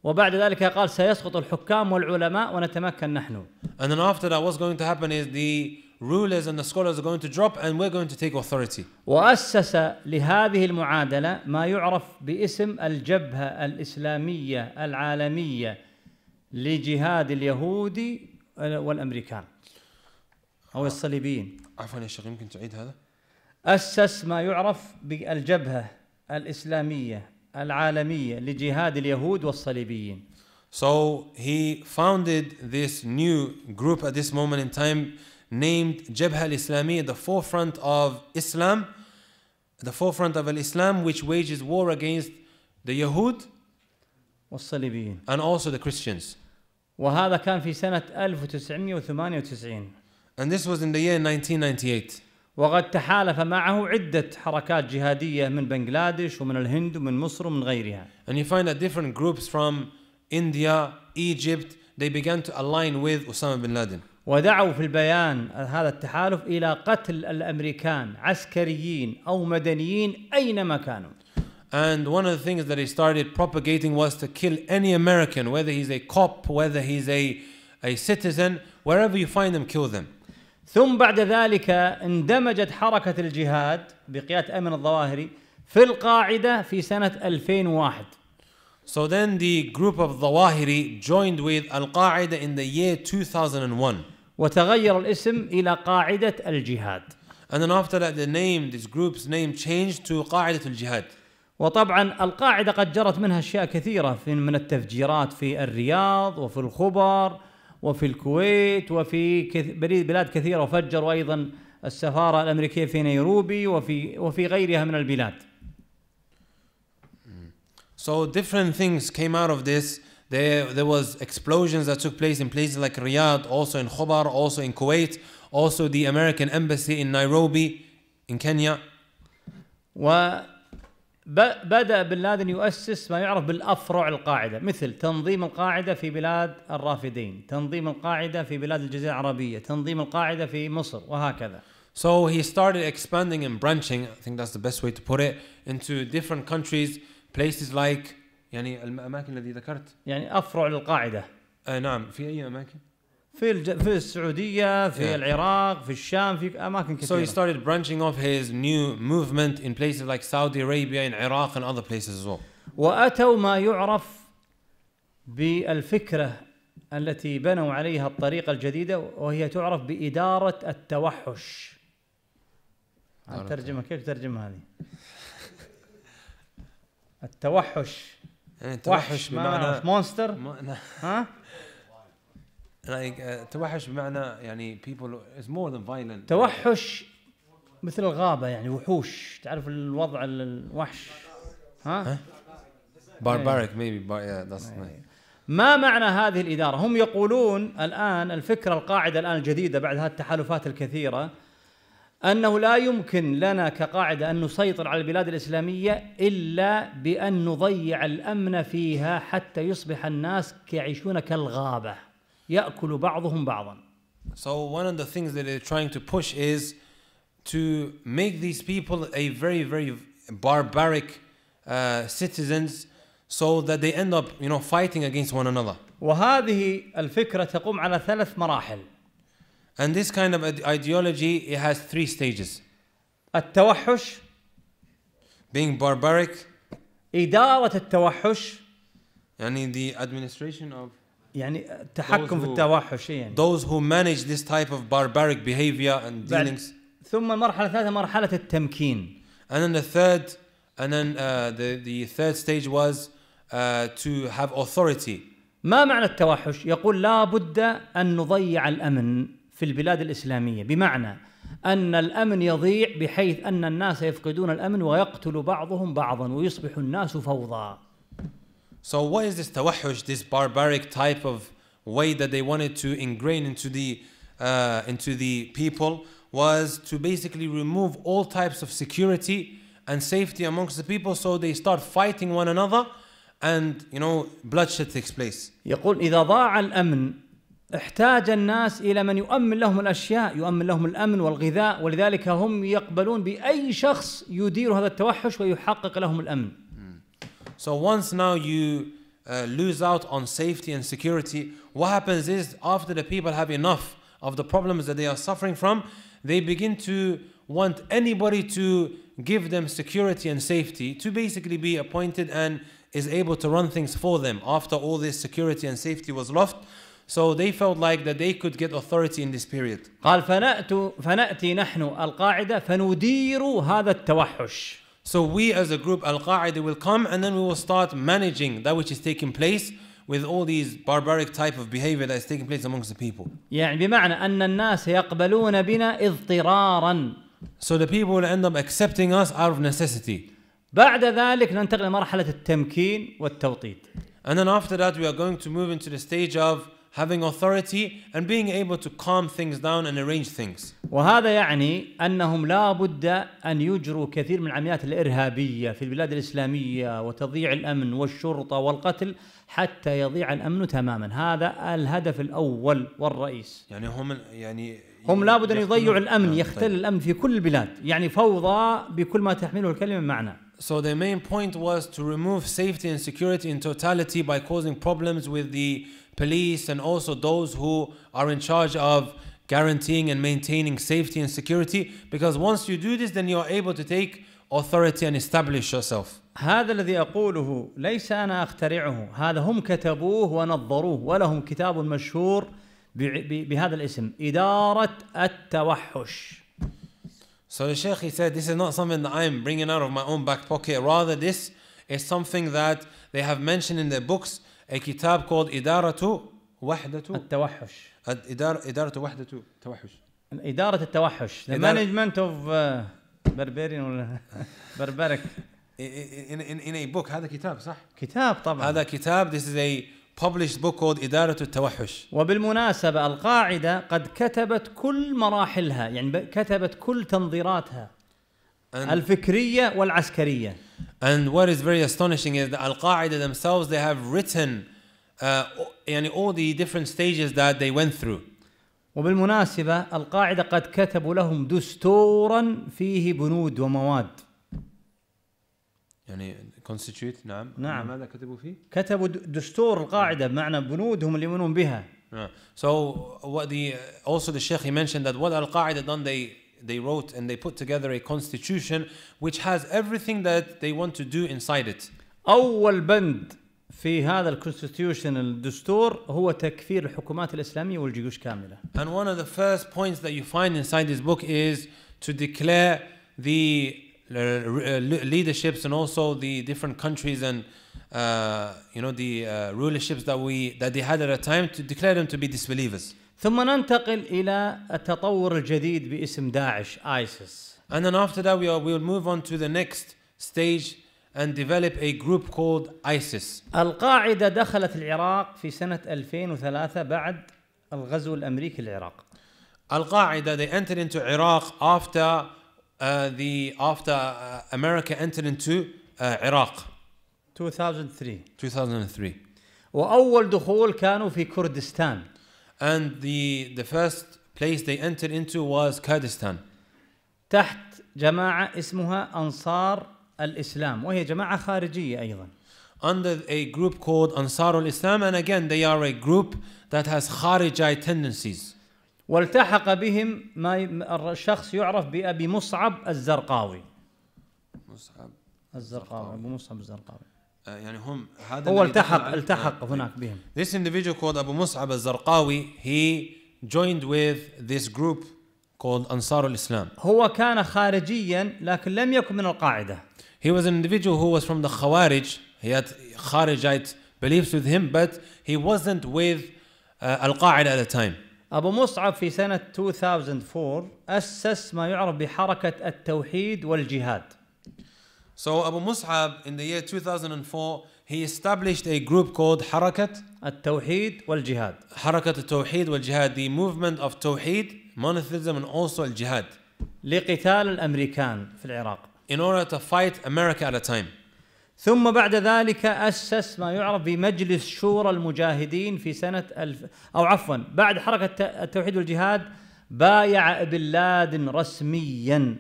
وبعد ذلك قال سيسقط الحكام والعلماء ونتمكن نحن. And then after that what's going to happen is the rulers and the scholars are going to drop and we're going to take authority. وأسس لهذه المعادلة ما يعرف باسم الجبهة الإسلامية العالمية لجهاد اليهود والأمريكان أو الصليبيين. عفوا يا شيخ يمكن تعيد هذا؟ أسس ما يعرف بالجبهة الإسلامية العالمية لجهاد اليهود والصليبيين. So he founded this new group at this moment in time named Jabha al-Islami, the forefront of Islam, the forefront of al-Islam which wages war against the Yahud والصليبيين and also the Christians. وهذا كان في سنة 1998 and this was in the year 1998. وقد تحالف معه عدة حركات جهادية من بنغلاديش ومن الهند ومن مصر ومن غيرها. And you find that different groups from India, Egypt, they began to align with Osama bin Laden. ودعوا في البيان هذا التحالف الى قتل الامريكان عسكريين او مدنيين اينما كانوا. And one of the things that he started propagating was to kill any American, whether he's a cop, whether he's a, a citizen, wherever you find them, kill them. ثم بعد ذلك اندمجت حركة الجهاد بقيادة أمن الظواهري في القاعدة في سنة 2001. So then the group of Zawahiri joined with Al Qaeda in the year 2001. وتغير الاسم إلى قاعدة الجهاد. And then after that the name, this group's name changed to قاعدة الجهاد. وطبعا القاعدة قد جرت منها أشياء كثيرة في من التفجيرات في الرياض وفي الخبر وفي الكويت وفي بلاد كثيرة وفجروا أيضا السفارة الأمريكية في نيروبي وفي وفي غيرها من البلاد. Mm. So different things came out of this There, there was explosions that took place in places like Riyadh, also in Khobar, also in Kuwait, also the American embassy in Nairobi, in Kenya. وبدأ بن لادن يؤسس ما يعرف بالأفرع القاعدة مثل تنظيم القاعدة في بلاد الرافدين تنظيم القاعدة في بلاد الجزيرة العربية تنظيم القاعدة في مصر وهكذا So he started expanding and branching, I think that's the best way to put it, into different countries, places like يعني الاماكن الذي ذكرت يعني افرع للقاعده آه نعم في اي اماكن؟ في الج... في السعوديه في yeah. العراق في الشام في اماكن كثيره. So he started branching off his new movement in places like Saudi Arabia in Iraq and other places as well. واتوا ما يعرف بالفكره التي بنوا عليها الطريقه الجديده وهي تعرف باداره التوحش. الترجمه كيف ترجمها هذه؟ التوحش يعني توحش بمعنى مونستر ها آه، توحش بمعنى يعني people is more than فايلنت توحش مثل الغابه يعني وحوش تعرف الوضع الوحش ها بارباريك ميبي ما معنى هذه الاداره هم يقولون الان الفكره القاعده الان الجديده بعد هذه التحالفات الكثيره انه لا يمكن لنا كقاعده ان نسيطر على البلاد الاسلاميه الا بان نضيع الامن فيها حتى يصبح الناس يعيشون كالغابه ياكل بعضهم بعضا. So one of the things that they're trying to push is to make these people a very very barbaric uh, citizens so that they end up you know fighting against one another. وهذه الفكره تقوم على ثلاث مراحل. And this kind of ideology it has three stages. التوحش being barbaric إدارة التوحش يعني the administration of يعني التحكم في التوحش يعني those who manage this type of barbaric behavior and dealings ثم المرحلة الثالثة مرحلة التمكين and then the third and then uh, the the third stage was uh, to have authority ما معنى التوحش يقول لا بد أن نضيع الأمن في البلاد الاسلاميه بمعنى ان الامن يضيع بحيث ان الناس يفقدون الامن ويقتل بعضهم بعضا ويصبح الناس فوضى. So what is this tawahush, this barbaric type of way that they wanted to ingrain into the uh, into the people was to basically remove all types of security and safety amongst the people so they start fighting one another and you know bloodshed takes place. يقول اذا ضاع الامن احتاج الناس الى من يؤمن لهم الاشياء، يؤمن لهم الامن والغذاء ولذلك هم يقبلون باي شخص يدير هذا التوحش ويحقق لهم الامن. So once now you uh, lose out on safety and security, what happens is after the people have enough of the problems that they are suffering from, they begin to want anybody to give them security and safety to basically be appointed and is able to run things for them after all this security and safety was lost. So they felt like that they could get authority in this period. قال فنأت فنأتي نحن القاعدة فندير هذا التوحش. So we as a group Al-Qaeda will come and then we will start managing that which is taking place with all these barbaric type of behavior that is taking place amongst the people. يعني بمعنى أن الناس يقبلون بنا اضطرارا. So the people will end up accepting us out of necessity. بعد ذلك ننتقل لمرحلة التمكين والتوطيد. And then after that we are going to move into the stage of having authority and being able to calm things down and arrange things. وهذا يعني انهم لا بد ان يجروا كثير من العمليات الارهابيه في البلاد الاسلاميه وتضيع الامن والشرطه والقتل حتى يضيع الامن تماما، هذا الهدف الاول والرئيس. يعني هم يعني هم لابد ان يضيعوا الامن، يختل الامن في كل البلاد، يعني فوضى بكل ما تحمله الكلمه معنى. So their main point was to remove safety and security in totality by causing problems with the police and also those who are in charge of guaranteeing and maintaining safety and security because once you do this then you are able to take authority and establish yourself هذا الذي أقوله ليس أنا أخترعه هذا هم كتبوه ونظروه ولهم كتاب مشهور بهذا الاسم إدارة التوحش So the Sheikh he said this is not something that I'm bringing out of my own back pocket rather this is something that they have mentioned in their books a كتاب called إدارة وحدة التوحش إدارة إدارة وحدة التوحش إدارة التوحش the management of uh, barbarian ولا barbaric in, in, in a book هذا كتاب صح؟ كتاب طبعا هذا كتاب this is a published book called إدارة التوحش وبالمناسبة القاعدة قد كتبت كل مراحلها يعني كتبت كل تنظيراتها الفكرية والعسكرية And what is very astonishing is that Al Qaeda themselves, they have written uh, يعني all the different stages that they went through. وبالمناسبة القاعدة قد كتبوا لهم دستورا فيه بنود ومواد. يعني constitute نعم نعم ماذا كتبوا فيه؟ كتبوا دستور القاعدة بمعنى بنودهم اللي يؤمنون بها. Yeah. So what the also the Sheikh he mentioned that what Al Qaeda done they they wrote and they put together a constitution which has everything that they want to do inside it. أول بند في هذا الكونستيوشن الدستور هو تكفير الحكومات الإسلامية والجيوش كاملة. And one of the first points that you find inside this book is to declare the uh, uh, leaderships and also the different countries and uh, you know the uh, rulerships that we that they had at a time to declare them to be disbelievers. ثم ننتقل الى التطور الجديد باسم داعش ISIS. And then after that we are, we will move on to the next stage and develop a group called ISIS. القاعدة دخلت العراق في سنة 2003 بعد الغزو الأمريكي للعراق. القاعدة they entered into Iraq after uh, the after uh, America entered into uh, Iraq. 2003. 2003. وأول دخول كانوا في كردستان. and the the first place they entered into was Kurdistan. تحت جماعة اسمها أنصار الإسلام وهي جماعة خارجية أيضا. Under a group called Ansar al-Islam and again they are a group that has Kharijite tendencies. والتحق بهم ما الشخص يعرف بأبي مصعب الزرقاوي. مصعب الزرقاوي أبو مصعب الزرقاوي. يعني هم هذا هو التحق التحق هناك بهم This individual called Abu Mus'ab al-Zarqawi he joined with this group called أنصار الإسلام هو كان خارجيا لكن لم يكن من القاعدة He was an individual who was from the Khawarij he had Kharijite beliefs with him but he wasn't with uh, القاعدة at the time أبو مصعب في سنة 2004 أسس ما يعرف بحركة التوحيد والجهاد So Abu Mus'ab in the year 2004 he established a group called حركة التوحيد والجهاد حركة التوحيد والجهاد the movement of توحيد monotheism and also الجهاد لقتال الأمريكان في العراق in order to fight America at a time ثم بعد ذلك أسس ما يعرف بمجلس شورى المجاهدين في سنة الف أو عفوا بعد حركة التوحيد والجهاد بايع بن لادن رسميا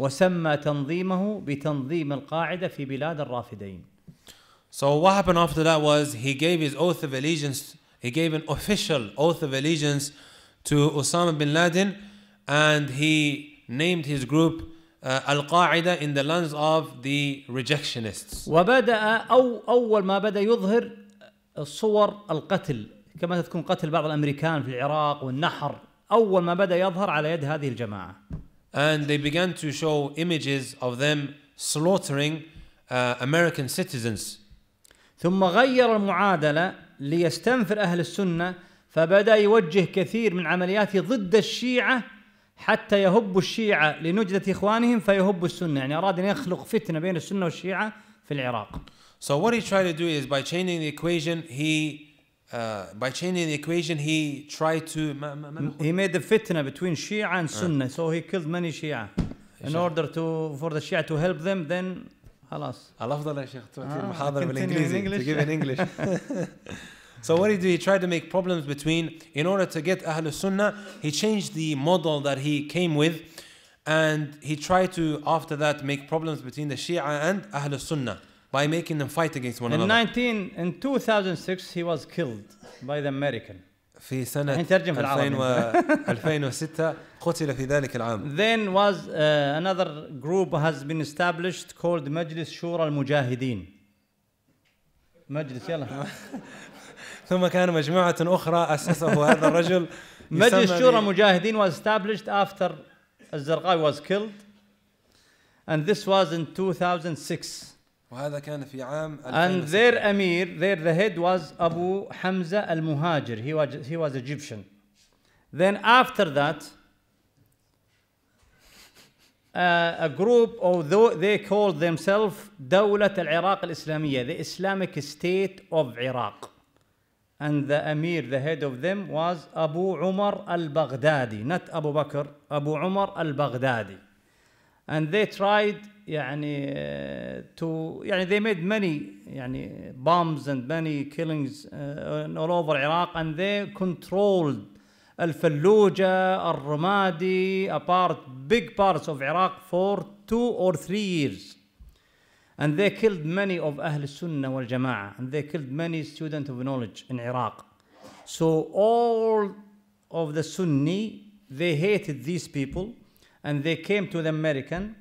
وسمى تنظيمه بتنظيم القاعدة في بلاد الرافدين. So what happened after that was he gave his oath of allegiance, he gave an official oath of allegiance to Osama bin Laden and he named his group uh, Al-Qaeda in the lands of the rejectionists. وبدأ أو أول ما بدأ يظهر صور القتل كما تكون قتل بعض الأمريكان في العراق والنحر أول ما بدأ يظهر على يد هذه الجماعة. and they began to show images of them slaughtering uh, American citizens. ثم غير المعادلة ليستنفر أهل السنة فبدأ يوجه كثير من عملياته ضد الشيعة حتى يهب الشيعة لنجدة إخوانهم فيهب السنة يعني أراد أن يخلق فتنة بين السنة والشيعة في العراق. So what he tried to do is by changing the equation he Uh, by changing the equation, he tried to. He made the fitna between Shia and ah. Sunnah, uh. so he killed many Shia. In order to for the Shia to help them, then خلاص. الافضل يا شيخ تعطي المحاضره بالانجليزي to give in English. so what he did, he tried to make problems between. In order to get Ahl Sunnah, he changed the model that he came with, and he tried to after that make problems between the Shia and Ahl Sunnah by making them fight against one in another. 19 in 2006 he was killed by the American. في سنة 2006 قتل في ذلك العام. Then was uh, another group has been established called مجلس شورى المجاهدين. مجلس يلا. ثم كان مجموعة أخرى أسسه هذا الرجل مجلس شورى المجاهدين was established after الزرقاوي was killed and this was in 2006. وهذا كان في عام And their emir, their the head was Abu Hamza al-Muhajir. He was he was Egyptian. Then after that, uh, a group, although they called themselves دولة العراق الإسلامية, the Islamic State of Iraq. And the emir, the head of them was Abu Umar al-Baghdadi, not Abu Bakr, Abu Umar al-Baghdadi. And they tried يعني to يعني they made many يعني bombs and many killings uh, all over Iraq and they controlled الفلوجة الرمادي apart big parts of Iraq for two or three years and they killed many of أهل السنة والجماعة and they killed many students of knowledge in Iraq so all of the Sunni they hated these people and they came to the American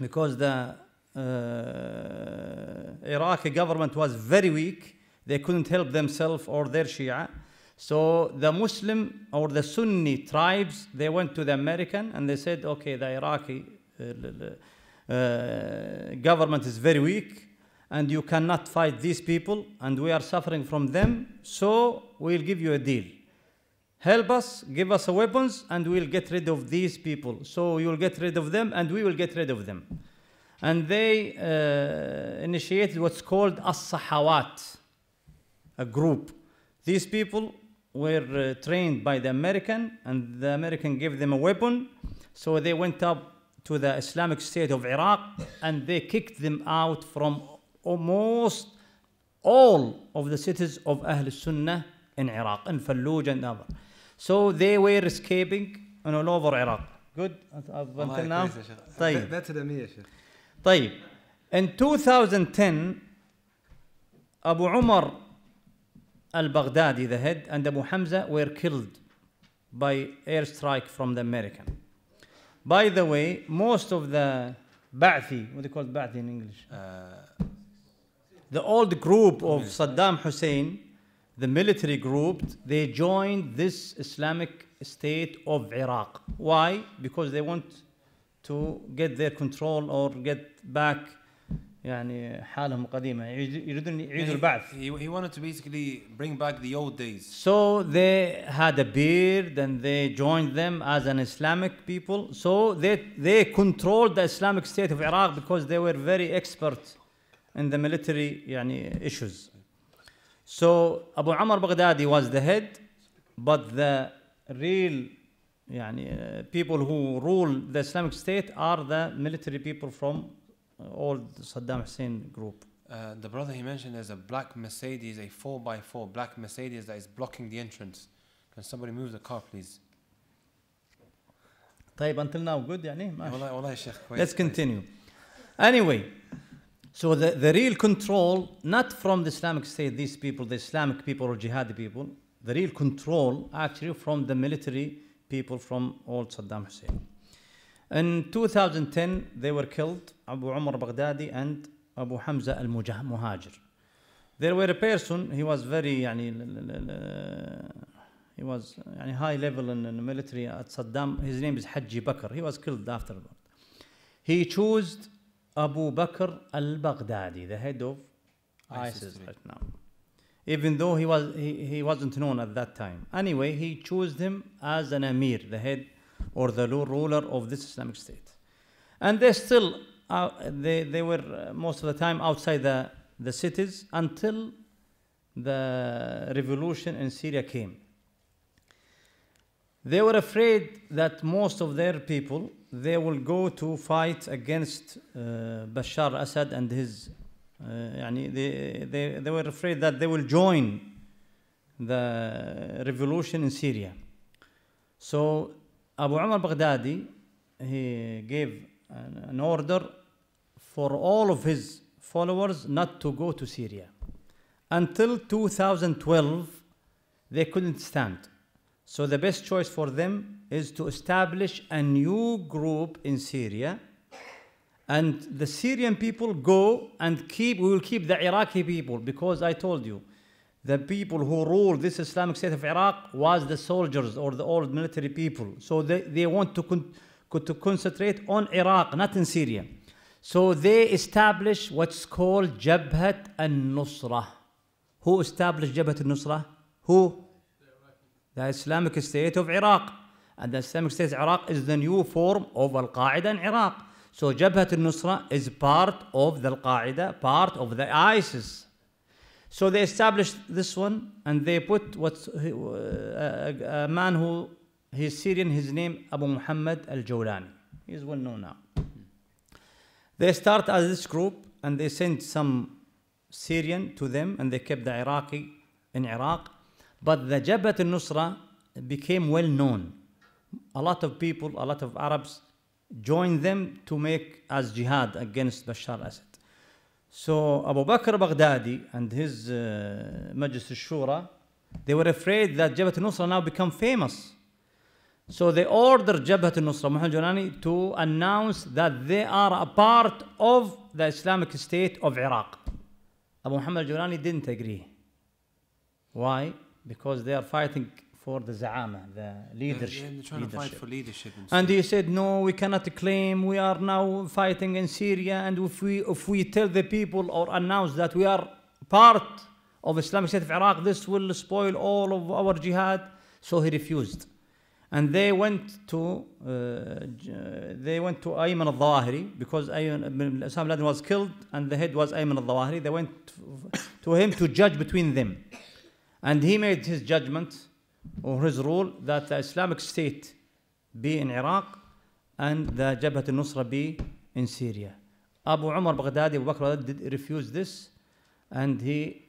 because the uh, Iraqi government was very weak, they couldn't help themselves or their Shia. So the Muslim or the Sunni tribes, they went to the American and they said, okay, the Iraqi uh, uh, government is very weak and you cannot fight these people and we are suffering from them, so we'll give you a deal help us, give us weapons, and we'll get rid of these people. So you'll get rid of them, and we will get rid of them. And they uh, initiated what's called as-Sahawat, a group. These people were uh, trained by the American, and the American gave them a weapon. So they went up to the Islamic State of Iraq, and they kicked them out from almost all of the cities of Ahl Sunnah in Iraq, in Fallujah and other. So they were escaping and all over Iraq. Good until now. That's the طيب. In 2010, Abu Umar al-Baghdadi, the head, and Abu Hamza were killed by airstrike from the American. By the way, most of the Ba'thi, what do you call Ba'thi in English? Uh, the old group of Saddam Hussein the military group, they joined this Islamic state of Iraq. Why? Because they want to get their control or get back يعني حالهم قديمة يريدون يعيدوا البعث. He wanted to basically bring back the old days. So they had a beard and they joined them as an Islamic people. So they they controlled the Islamic state of Iraq because they were very expert in the military يعني issues. So Abu Amr Baghdadi was the head, but the real yani, uh, people who rule the Islamic State are the military people from uh, old Saddam Hussein group. Uh, the brother he mentioned is a black Mercedes, a 4x4 black Mercedes that is blocking the entrance. Can somebody move the car, please? طيب until now good يعني والله والله شيخ Let's continue. Anyway, so the, the real control, not from the Islamic State, these people, the Islamic people or jihadi people, the real control actually from the military people from old Saddam Hussein. In 2010, they were killed, Abu Umar Baghdadi and Abu Hamza al-Muhajir. There were a person, he was very, يعني, he was يعني, high level in, in the military at Saddam. His name is Haji Bakr. He was killed afterward. He chose Abu Bakr al-Baghdadi, the head of ISIS, right now. Even though he, was, he, he wasn't known at that time. Anyway, he chose him as an emir, the head or the ruler of this Islamic state. And they still, uh, they, they were uh, most of the time outside the, the cities until the revolution in Syria came. They were afraid that most of their people they will go to fight against uh, Bashar Assad and his. Uh, they, they, they were afraid that they will join the revolution in Syria. So Abu Umar Baghdadi he gave an, an order for all of his followers not to go to Syria. Until 2012, they couldn't stand. So the best choice for them is to establish a new group in Syria. And the Syrian people go and keep, we will keep the Iraqi people because I told you, the people who ruled this Islamic state of Iraq was the soldiers or the old military people. So they, they want to, con to concentrate on Iraq, not in Syria. So they establish what's called Jabhat al-Nusra. Who established Jabhat al-Nusra? Who? The Islamic State of Iraq and the Islamic State Iraq is the new form of Al Qaeda in Iraq. So Jabhat al-Nusra is part of the Al Qaeda, part of the ISIS. So they established this one and they put what a, uh, uh, a man who he's Syrian, his name Abu Muhammad al-Jawlani. He's well known now. They start as this group and they sent some Syrian to them and they kept the Iraqi in Iraq. But the Jabhat al-Nusra became well known a lot of people, a lot of Arabs joined them to make as jihad against Bashar Assad. So Abu Bakr Baghdadi and his uh, Majlis al-Shura, they were afraid that Jabhat al-Nusra now become famous. So they ordered Jabhat al-Nusra, Muhammad Jonani, to announce that they are a part of the Islamic State of Iraq. Abu Muhammad Jonani didn't agree. Why? Because they are fighting for the Zaama, the leadership. Yeah, trying leadership. to fight for leadership. And he said, no, we cannot claim we are now fighting in Syria, and if we if we tell the people or announce that we are part of Islamic State of Iraq, this will spoil all of our jihad. So he refused, and they went to uh, uh they went to Ayman al-Zawahiri because Ayman al Osama Laden was killed, and the head was Ayman al-Zawahiri. They went to him to judge between them, and he made his judgment his rule that the Islamic State be in Iraq and the Jabhat al-Nusra be in Syria. Abu Umar Baghdadi Abu Bakr did refuse this and he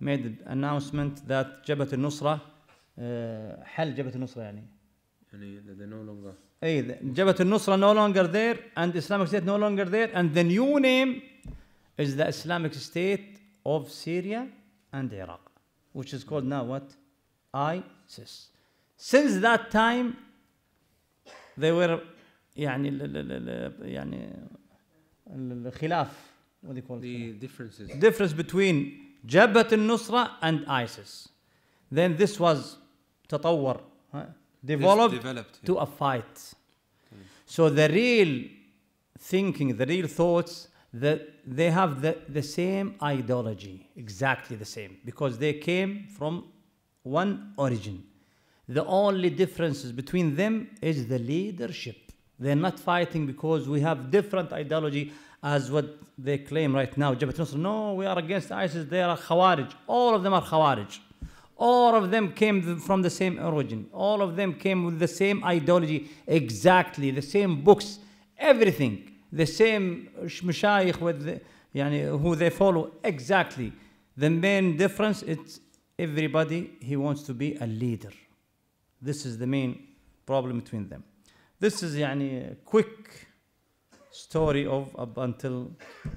made announcement that Jabhat al-Nusra حل جبهة النصرة يعني يعني they no longer اي جبهة النصرة no longer there and Islamic State no longer there and the new name is the Islamic State of Syria and Iraq which is called now what? I Since that time, they were يعني يعني الخلاف what do you call the differences difference between Jabhat al-Nusra and ISIS. Then this was تطور developed, yeah. to a fight. So the real thinking, the real thoughts, that they have the, the same ideology, exactly the same, because they came from one origin. The only differences between them is the leadership. They're not fighting because we have different ideology as what they claim right now. Jabhat Nusra, no, we are against ISIS, they are Khawarij. All of them are Khawarij. All of them came from the same origin. All of them came with the same ideology, exactly the same books, everything. The same mashayikh with the, who they follow, exactly. The main difference is everybody he wants to be a leader this is the main problem between them this is يعني a quick story of up until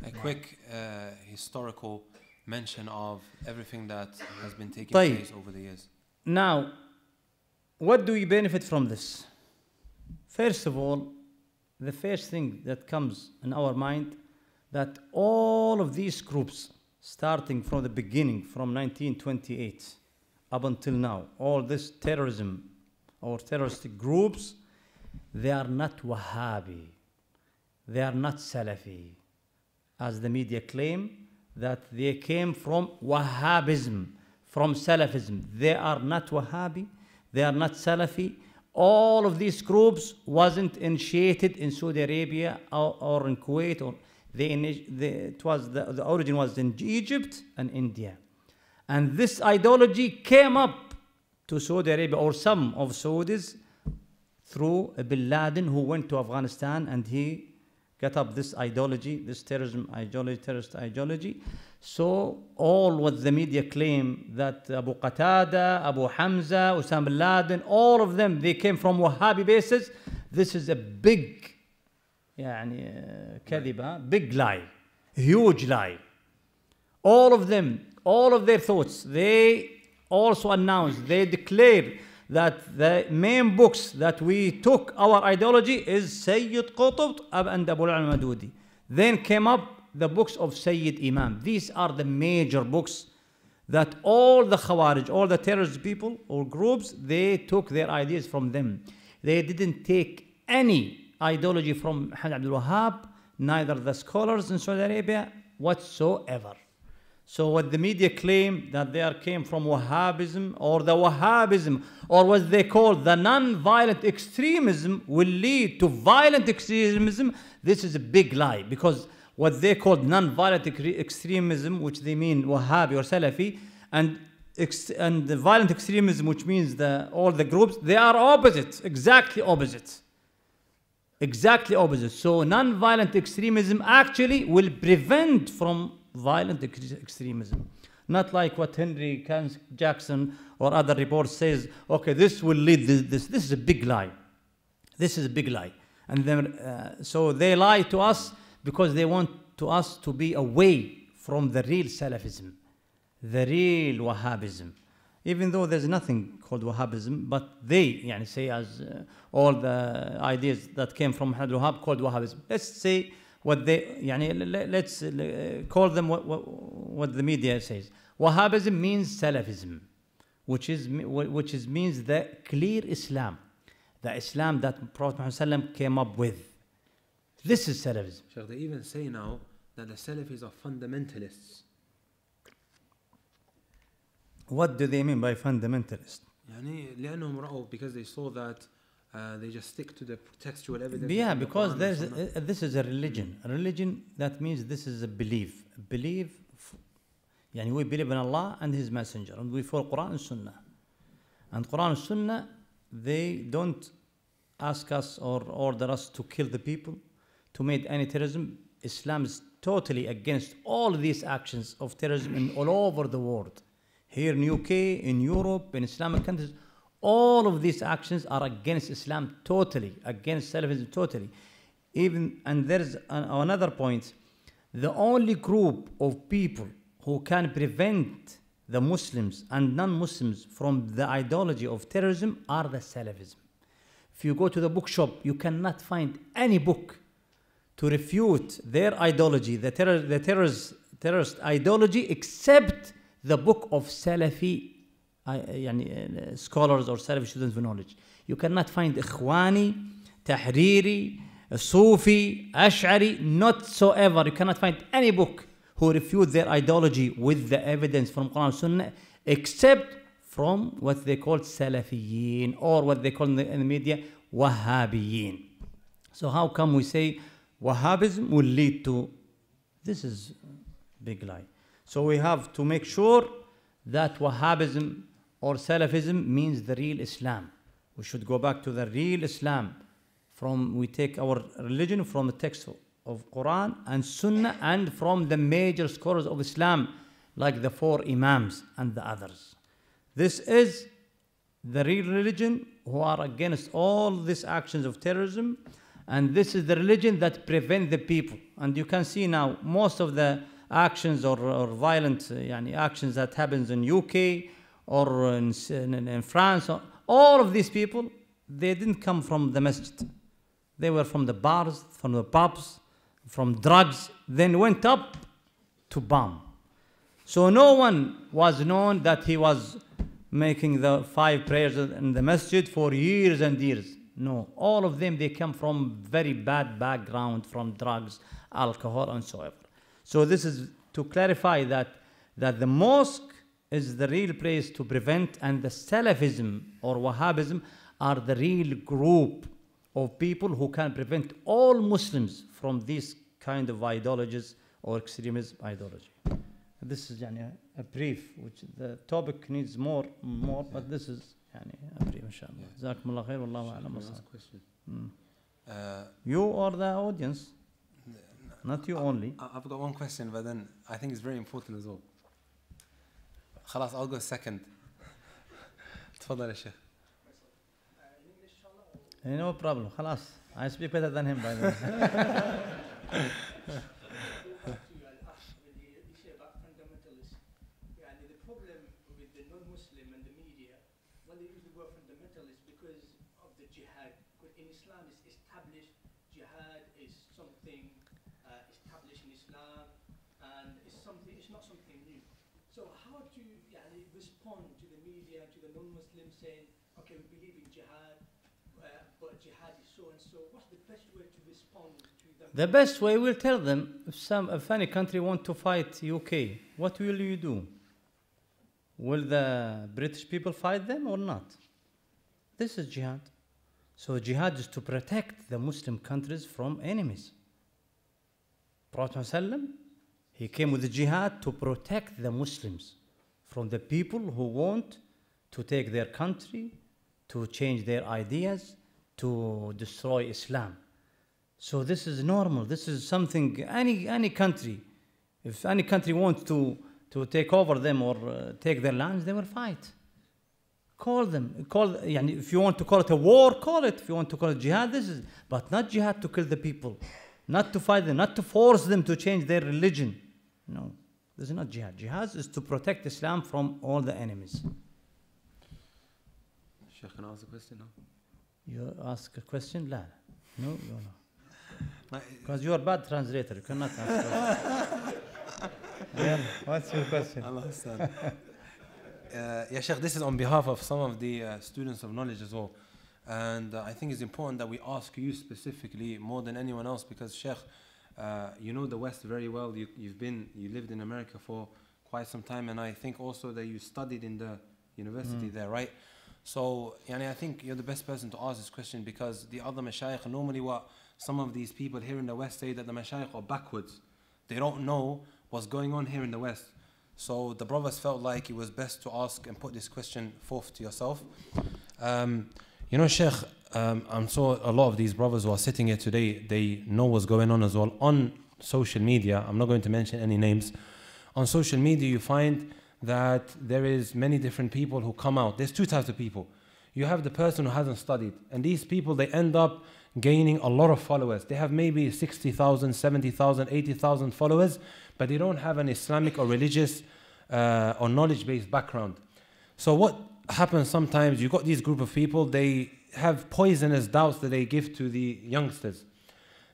a quick uh, historical mention of everything that has been taking طيب. place over the years now what do we benefit from this first of all the first thing that comes in our mind that all of these groups starting from the beginning, from 1928 up until now, all this terrorism or terrorist groups, they are not Wahhabi. They are not Salafi. As the media claim that they came from Wahhabism, from Salafism. They are not Wahhabi. They are not Salafi. All of these groups wasn't initiated in Saudi Arabia or, or in Kuwait or the they, it was the, the origin was in Egypt and India. And this ideology came up to Saudi Arabia or some of Saudis through Bin Laden who went to Afghanistan and he got up this ideology, this terrorism ideology, terrorist ideology. So all what the media claim that Abu Qatada, Abu Hamza, Osama Bin Laden, all of them, they came from Wahhabi bases. This is a big يعني كذبة, big lie huge lie all of them all of their thoughts they also announced they declared that the main books that we took our ideology is Sayyid Qutb and Abu al-Madudi then came up the books of Sayyid Imam these are the major books that all the Khawarij, all the terrorist people or groups, they took their ideas from them. They didn't take any ideology from Muhammad Abdul Wahab, neither the scholars in Saudi Arabia whatsoever. So what the media claim that there came from Wahhabism or the Wahhabism or what they call the non-violent extremism will lead to violent extremism. This is a big lie because what they call non-violent extremism, which they mean Wahhabi or Salafi, and and the violent extremism, which means the all the groups, they are opposite, exactly opposite exactly opposite. So non-violent extremism actually will prevent from violent ex extremism. Not like what Henry Jackson or other reports says, okay, this will lead this, this. This is a big lie. This is a big lie. And then, uh, so they lie to us because they want to us to be away from the real Salafism, the real Wahhabism even though there's nothing called Wahhabism, but they يعني, say as uh, all the ideas that came from Muhammad Wahhab called Wahhabism. Let's say what they, يعني, let's uh, uh, call them what, what, what the media says. Wahhabism means Salafism, which, is, which is, means the clear Islam, the Islam that Prophet Muhammad came up with. This is Salafism. Shaykh, they even say now that the Salafis are fundamentalists. What do they mean by fundamentalist? يعني لأنهم رأوا because they saw that uh, they just stick to the textual evidence. Yeah, because a, this is a religion. A religion that means this is a belief. A belief. يعني we believe in Allah and His Messenger and we follow Quran and Sunnah. And Quran and Sunnah they don't ask us or order us to kill the people, to make any terrorism. Islam is totally against all these actions of terrorism in all over the world here in UK, in Europe, in Islamic countries, all of these actions are against Islam totally, against Salafism totally. Even and there's an, another point: the only group of people who can prevent the Muslims and non-Muslims from the ideology of terrorism are the Salafism. If you go to the bookshop, you cannot find any book to refute their ideology, the, terror, the terrorist, terrorist ideology, except the book of Salafi uh, uh, scholars or Salafi students of knowledge. You cannot find Ikhwani, Tahriri, Sufi, Ash'ari, not so ever. You cannot find any book who refute their ideology with the evidence from Quran and Sunnah except from what they call Salafiyin or what they call in the, in the media Wahhabiyin. So how come we say Wahhabism will lead to this is big lie. So we have to make sure that Wahhabism or Salafism means the real Islam. We should go back to the real Islam. From we take our religion from the text of Quran and Sunnah and from the major scholars of Islam like the four Imams and the others. This is the real religion who are against all these actions of terrorism and this is the religion that prevent the people. And you can see now most of the actions or, or violent uh, yani, actions that happens in UK or in, in, in France. All of these people, they didn't come from the masjid. They were from the bars, from the pubs, from drugs, then went up to bomb. So no one was known that he was making the five prayers in the masjid for years and years. No, all of them, they come from very bad background, from drugs, alcohol, and so on. So this is to clarify that, that the mosque is the real place to prevent and the Salafism or Wahhabism are the real group of people who can prevent all Muslims from this kind of ideologies or extremist ideology. This is a brief, which the topic needs more, more, but this is a brief, inshallah. Yeah. جزاكم الله خير ala أعلم. question. Mm. Uh, you or the audience? not you only. I've got one question, but then I think it's very important as well. خلاص, I'll go second. تفضل يا شيخ. No problem. خلاص. I speak better than him by the way. so and so, what's the best way to respond to them? The best way, will tell them, if, some, if any country want to fight UK, what will you do? Will the British people fight them or not? This is jihad. So jihad is to protect the Muslim countries from enemies. Prophet ﷺ, he came with the jihad to protect the Muslims from the people who want to take their country, to change their ideas, to destroy Islam. So this is normal. This is something any any country, if any country wants to to take over them or uh, take their lands, they will fight. Call them. Call. Yani if you want to call it a war, call it. If you want to call it jihad, this is. But not jihad to kill the people, not to fight them, not to force them to change their religion. No, this is not jihad. Jihad is to protect Islam from all the enemies. Sheikh, can I ask a question now? You ask a question, la. No, you not. Because you are bad translator, you cannot ask yeah, what's your question? I uh, Sheikh, this is on behalf of some of the uh, students of knowledge as well. And uh, I think it's important that we ask you specifically more than anyone else because, Sheikh, uh, you know the West very well. You, you've been, you lived in America for quite some time, and I think also that you studied in the university mm. there, right? So, yani, I think you're the best person to ask this question because the other mashayikh, normally what some of these people here in the West say that the mashayikh are backwards. They don't know what's going on here in the West. So the brothers felt like it was best to ask and put this question forth to yourself. Um, you know, Sheikh, um, I'm sure a lot of these brothers who are sitting here today, they know what's going on as well. On social media, I'm not going to mention any names. On social media, you find that there is many different people who come out. There's two types of people. You have the person who hasn't studied, and these people they end up gaining a lot of followers. They have maybe 60,000, 70,000, 80,000 followers, but they don't have an Islamic or religious uh, or knowledge-based background. So what happens sometimes? You got these group of people. They have poisonous doubts that they give to the youngsters.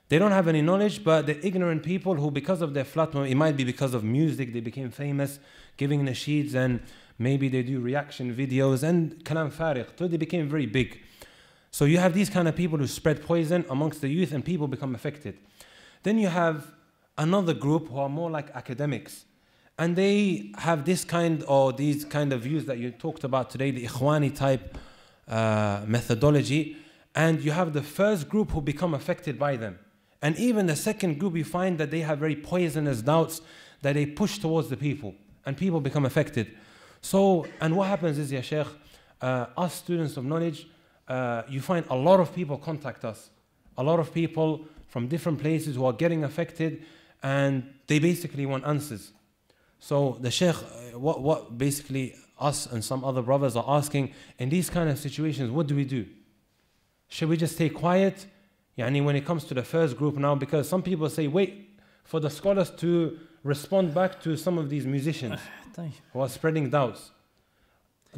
They don't have any knowledge, but the ignorant people who, because of their flat, it might be because of music, they became famous, giving nasheeds, and maybe they do reaction videos and kalam fariq. So they became very big. So you have these kind of people who spread poison amongst the youth, and people become affected. Then you have another group who are more like academics, and they have this kind or these kind of views that you talked about today, the Ikhwani type uh, methodology. And you have the first group who become affected by them and even the second group, you find that they have very poisonous doubts that they push towards the people, and people become affected. So, and what happens is, Ya Sheikh, uh, us students of knowledge, uh, you find a lot of people contact us, a lot of people from different places who are getting affected, and they basically want answers. So the Sheikh, uh, what, what basically us and some other brothers are asking in these kind of situations, what do we do? Should we just stay quiet? Yani when it comes to the first group now, because some people say, wait for the scholars to respond back to some of these musicians ah, who are spreading doubts.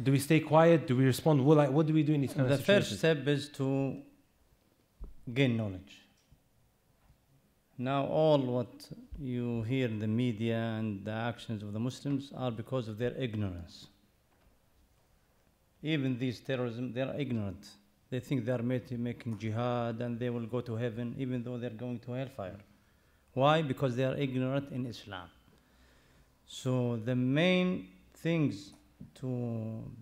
Do we stay quiet? Do we respond? like, what do we do in these kind the of situations? The first step is to gain knowledge. Now, all what you hear in the media and the actions of the Muslims are because of their ignorance. Even these terrorism, they are ignorant they think they are making jihad and they will go to heaven even though they're going to hellfire. Why? Because they are ignorant in Islam. So the main things to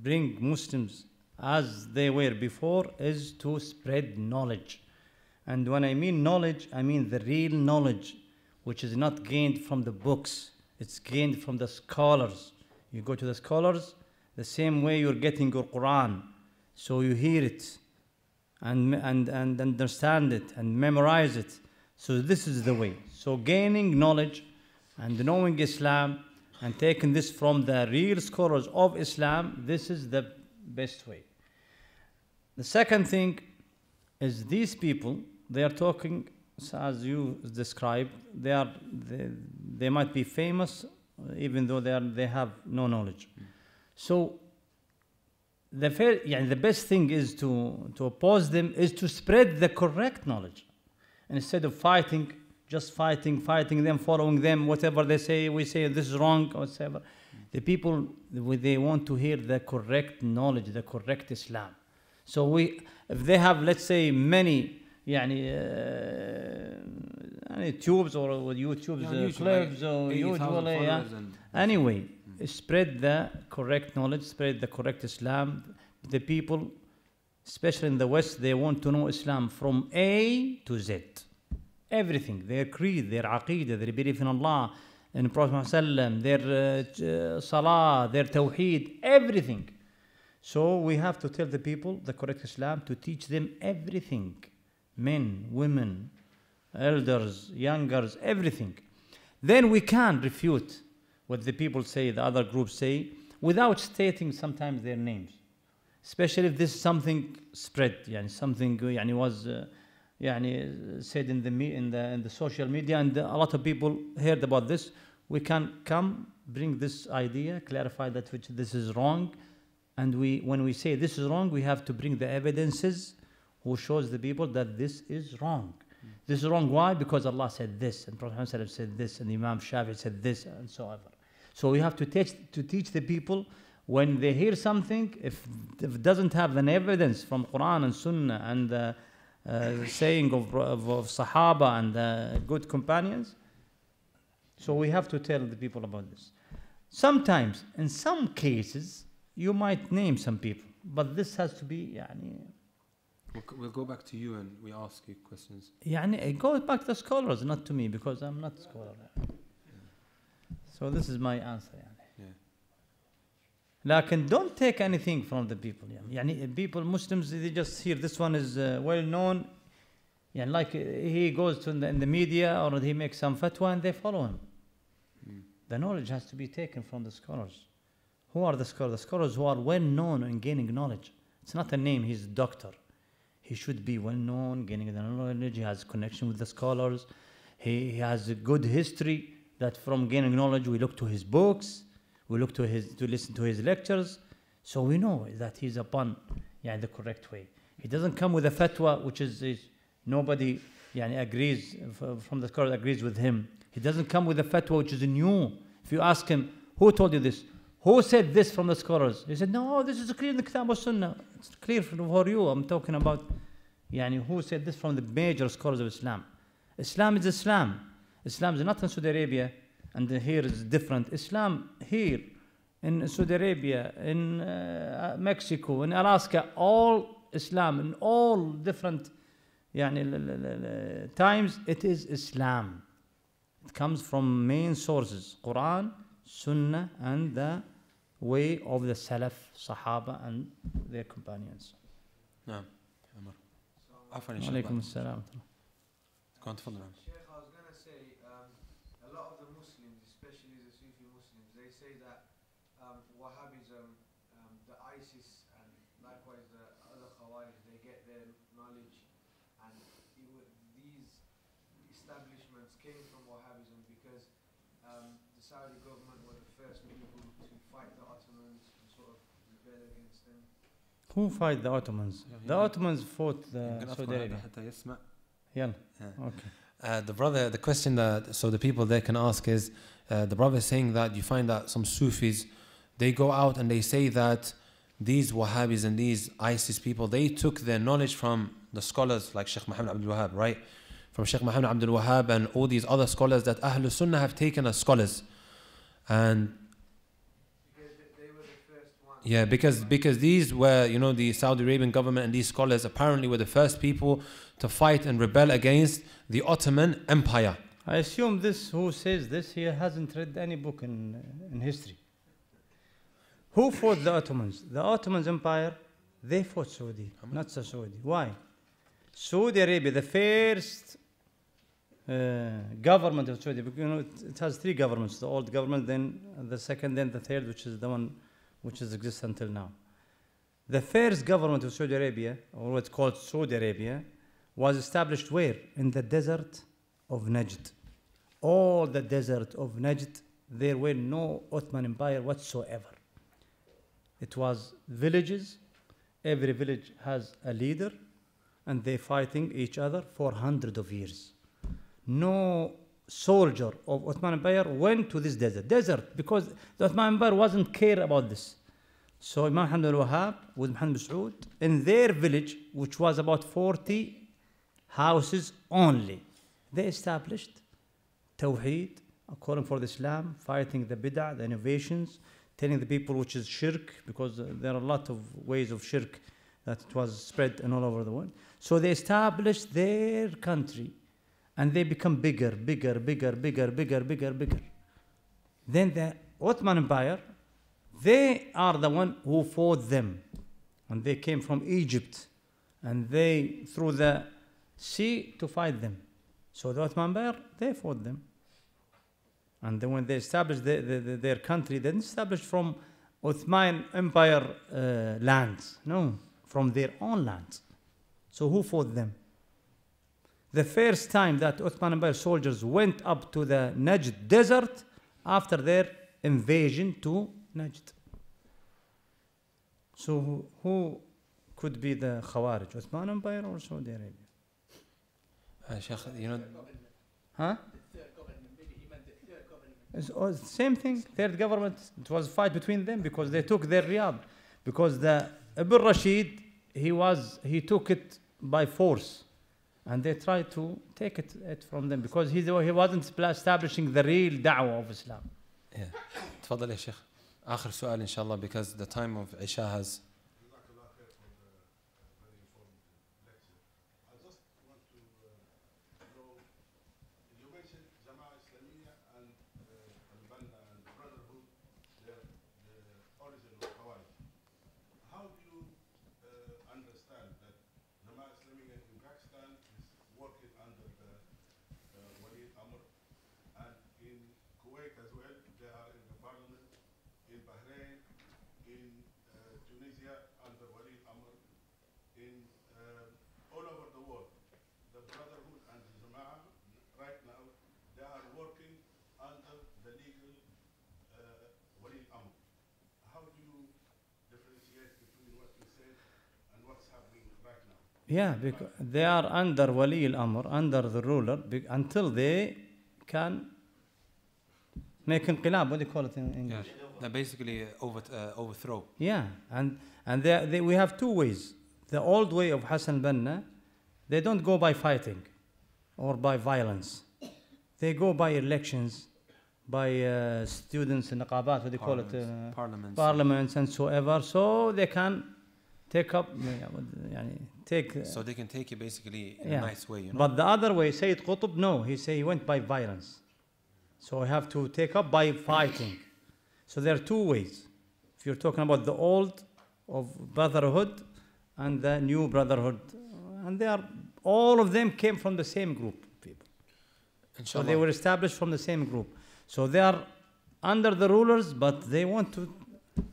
bring Muslims as they were before is to spread knowledge. And when I mean knowledge, I mean the real knowledge, which is not gained from the books, it's gained from the scholars. You go to the scholars, the same way you're getting your Quran. So you hear it, and, and, and understand it and memorize it. So this is the way. So gaining knowledge and knowing Islam and taking this from the real scholars of Islam, this is the best way. The second thing is these people, they are talking, as you described, they, are, they, they might be famous even though they, are, they have no knowledge. So the fair, yeah, the best thing is to, to oppose them is to spread the correct knowledge. instead of fighting, just fighting, fighting them, following them, whatever they say, we say this is wrong, whatever. The people, they want to hear the correct knowledge, the correct Islam. So we, if they have, let's say, many يعني uh, tubes or with YouTube's yeah, uh, YouTube, or usually, yeah. Anyway, spread the correct knowledge, spread the correct Islam. The people, especially in the West, they want to know Islam from A to Z. Everything, their creed, their aqidah, their belief in Allah, in Prophet Muhammad, their uh, salah, their tawheed, everything. So we have to tell the people the correct Islam to teach them everything men, women, elders, youngers, everything. Then we can refute what the people say, the other groups say, without stating sometimes their names. Especially if this something spread, yani something yani was uh, yani uh, said in the, in, the, in the social media, and a lot of people heard about this. We can come, bring this idea, clarify that which this is wrong, and we, when we say this is wrong, we have to bring the evidences who shows the people that this is wrong. This is wrong. Why? Because Allah said this, and Prophet said this, and Imam Shafi said this, and so on. So we have to teach, to teach the people when they hear something, if, it doesn't have an evidence from Quran and Sunnah and the uh, uh, saying of, of, of, Sahaba and uh, good companions, so we have to tell the people about this. Sometimes, in some cases, you might name some people, but this has to be. we'll, go back to you and we ask you questions. Yeah, it goes back to the scholars, not to me, because I'm not scholar. So this is my answer. Yeah. لكن don't take anything from the people. يعني eh, people Muslims they just hear this one is uh, well known. And like eh, he goes to in the, in the, media or he makes some fatwa and they follow him. Hmm. The knowledge has to be taken from the scholars. Who are the scholars? The scholars who are well known in gaining knowledge. It's not a name, he's a doctor. He should be well known, gaining the knowledge, he has connection with the scholars, he, he has a good history that from gaining knowledge we look to his books, we look to his to listen to his lectures, so we know that he's upon yeah, the correct way. He doesn't come with a fatwa which is, is nobody yeah, agrees from the scholar agrees with him. He doesn't come with a fatwa which is new. If you ask him, who told you this? Who said this from the scholars? He said, no, this is clear in the Kitab Sunnah. It's clear for you. I'm talking about yeah, who said this from the major scholars of Islam. Islam is Islam. Islam is not in Saudi Arabia and here is different. Islam here in Saudi Arabia, in uh, Mexico, in Alaska, all Islam in all different يعني, times, it is Islam. It comes from main sources, Quran, Sunnah, and the way of the Salaf, Sahaba, and their companions. نعم عفوا وعليكم السلام. تفضل Who fight the Ottomans? The Ottomans fought the Saudi Arabia. Okay. Uh, the brother, the question that so the people there can ask is, uh, the brother is saying that you find that some Sufis, they go out and they say that these Wahhabis and these ISIS people, they took their knowledge from the scholars like Sheikh Muhammad Abdul Wahhab, right? From Sheikh Muhammad Abdul Wahhab and all these other scholars that Ahlul Sunnah have taken as scholars. And yeah, because because these were you know the Saudi Arabian government and these scholars apparently were the first people to fight and rebel against the Ottoman Empire. I assume this who says this he hasn't read any book in in history. Who fought the Ottomans? The Ottomans Empire, they fought Saudi, not the Saudi. Why? Saudi Arabia, the first uh, government of Saudi, you know, it, it has three governments: the old government, then the second, then the third, which is the one which exists until now. The first government of Saudi Arabia, or what's called Saudi Arabia, was established where? In the desert of Najd. All the desert of Najd, there were no Ottoman Empire whatsoever. It was villages. Every village has a leader, and they are fighting each other for hundreds of years. No soldier of Ottoman Empire went to this desert, desert, because the Ottoman Empire wasn't care about this. So Imam al-Wahhab with Muhammad Saud in their village, which was about 40 houses only, they established Tawheed, calling for the Islam, fighting the bid'ah, the innovations, telling the people which is shirk, because there are a lot of ways of shirk that was spread and all over the world. So they established their country and they become bigger, bigger, bigger, bigger, bigger, bigger, bigger. Then the Ottoman Empire, they are the one who fought them. And they came from Egypt and they through the sea to fight them. So the Ottoman Empire, they fought them. And then when they established the, the, the, their country, they didn't establish from Ottoman Empire uh, lands, no, from their own lands. So who fought them? the first time that Ottoman Empire soldiers went up to the Najd desert after their invasion to Najd. So who, could be the Khawarij, Ottoman Empire or Saudi Arabia? Uh, Sheikh, you know, huh? It's the same thing. Third government. It was a fight between them because they took their Riyadh, because the Ibn Rashid he was he took it by force. And they tried to take it, it from them because he, he wasn't establishing the real da'wah of Islam. Yeah. تفضل يا شيخ. آخر سؤال إن شاء الله because the time of Isha has Yeah, because they are under Wali al-Amr, under the ruler, until they can make inqilab, what do you call it in English? Yeah, they basically uh, over, uh, overthrow. Yeah, and, and they, they, we have two ways. The old way of Hassan Banna, uh, they don't go by fighting or by violence. They go by elections, by uh, students in Qabat, what do you call it? Uh, parliaments. Parliaments and so ever, so they can take up يعني take uh, so they can take it basically in yeah. a nice way you know but the other way it, Qutb no he say he went by violence so I have to take up by fighting so there are two ways if you're talking about the old of brotherhood and the new brotherhood and they are all of them came from the same group people Inshallah. so they were established from the same group so they are under the rulers but they want to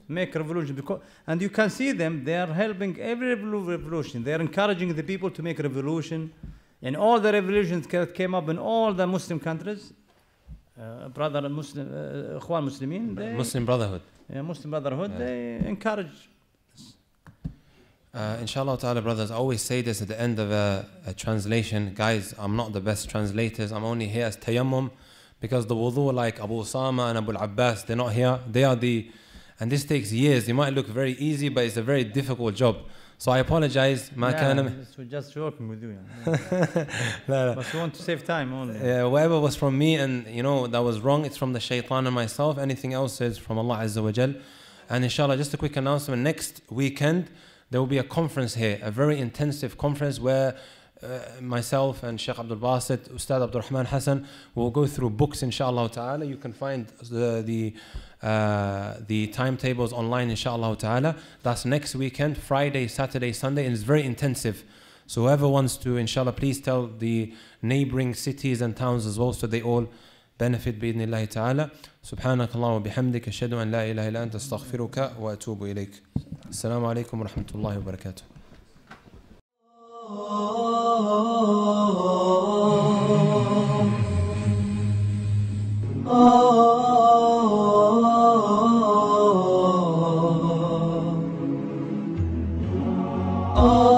make revolution because and you can see them they are helping every revolution they are encouraging the people to make revolution and all the revolutions that came up in all the muslim countries uh, brother muslim uh, muslimin they, muslim brotherhood yeah, muslim brotherhood yeah. they encourage uh, inshallah ta'ala brothers I always say this at the end of a, a, translation guys i'm not the best translators i'm only here as tayammum because the wudu like abu Sama and abu abbas they're not here they are the and this takes years. It might look very easy, but it's a very difficult job. So I apologize. ما yeah, كان so just working with you. Yeah. But you want to save time only. Yeah, whatever was from me and you know that was wrong, it's from the shaitan and myself. Anything else is from Allah Azza wa Jal. And inshallah, just a quick announcement. Next weekend, there will be a conference here, a very intensive conference where uh, myself and Sheikh Abdul Basit, Ustad Abdul Rahman Hassan will go through books, inshallah ta'ala. You can find the, the the timetables online, inshallah ta'ala. That's next weekend, Friday, Saturday, Sunday, and it's very intensive. So whoever wants to, inshallah, please tell the neighboring cities and towns as well so they all benefit بإذن الله تعالى سبحانك اللهم وبحمدك أشهد أن لا إله إلا wa أستغفرك وأتوب إليك السلام عليكم ورحمة Oh Oh.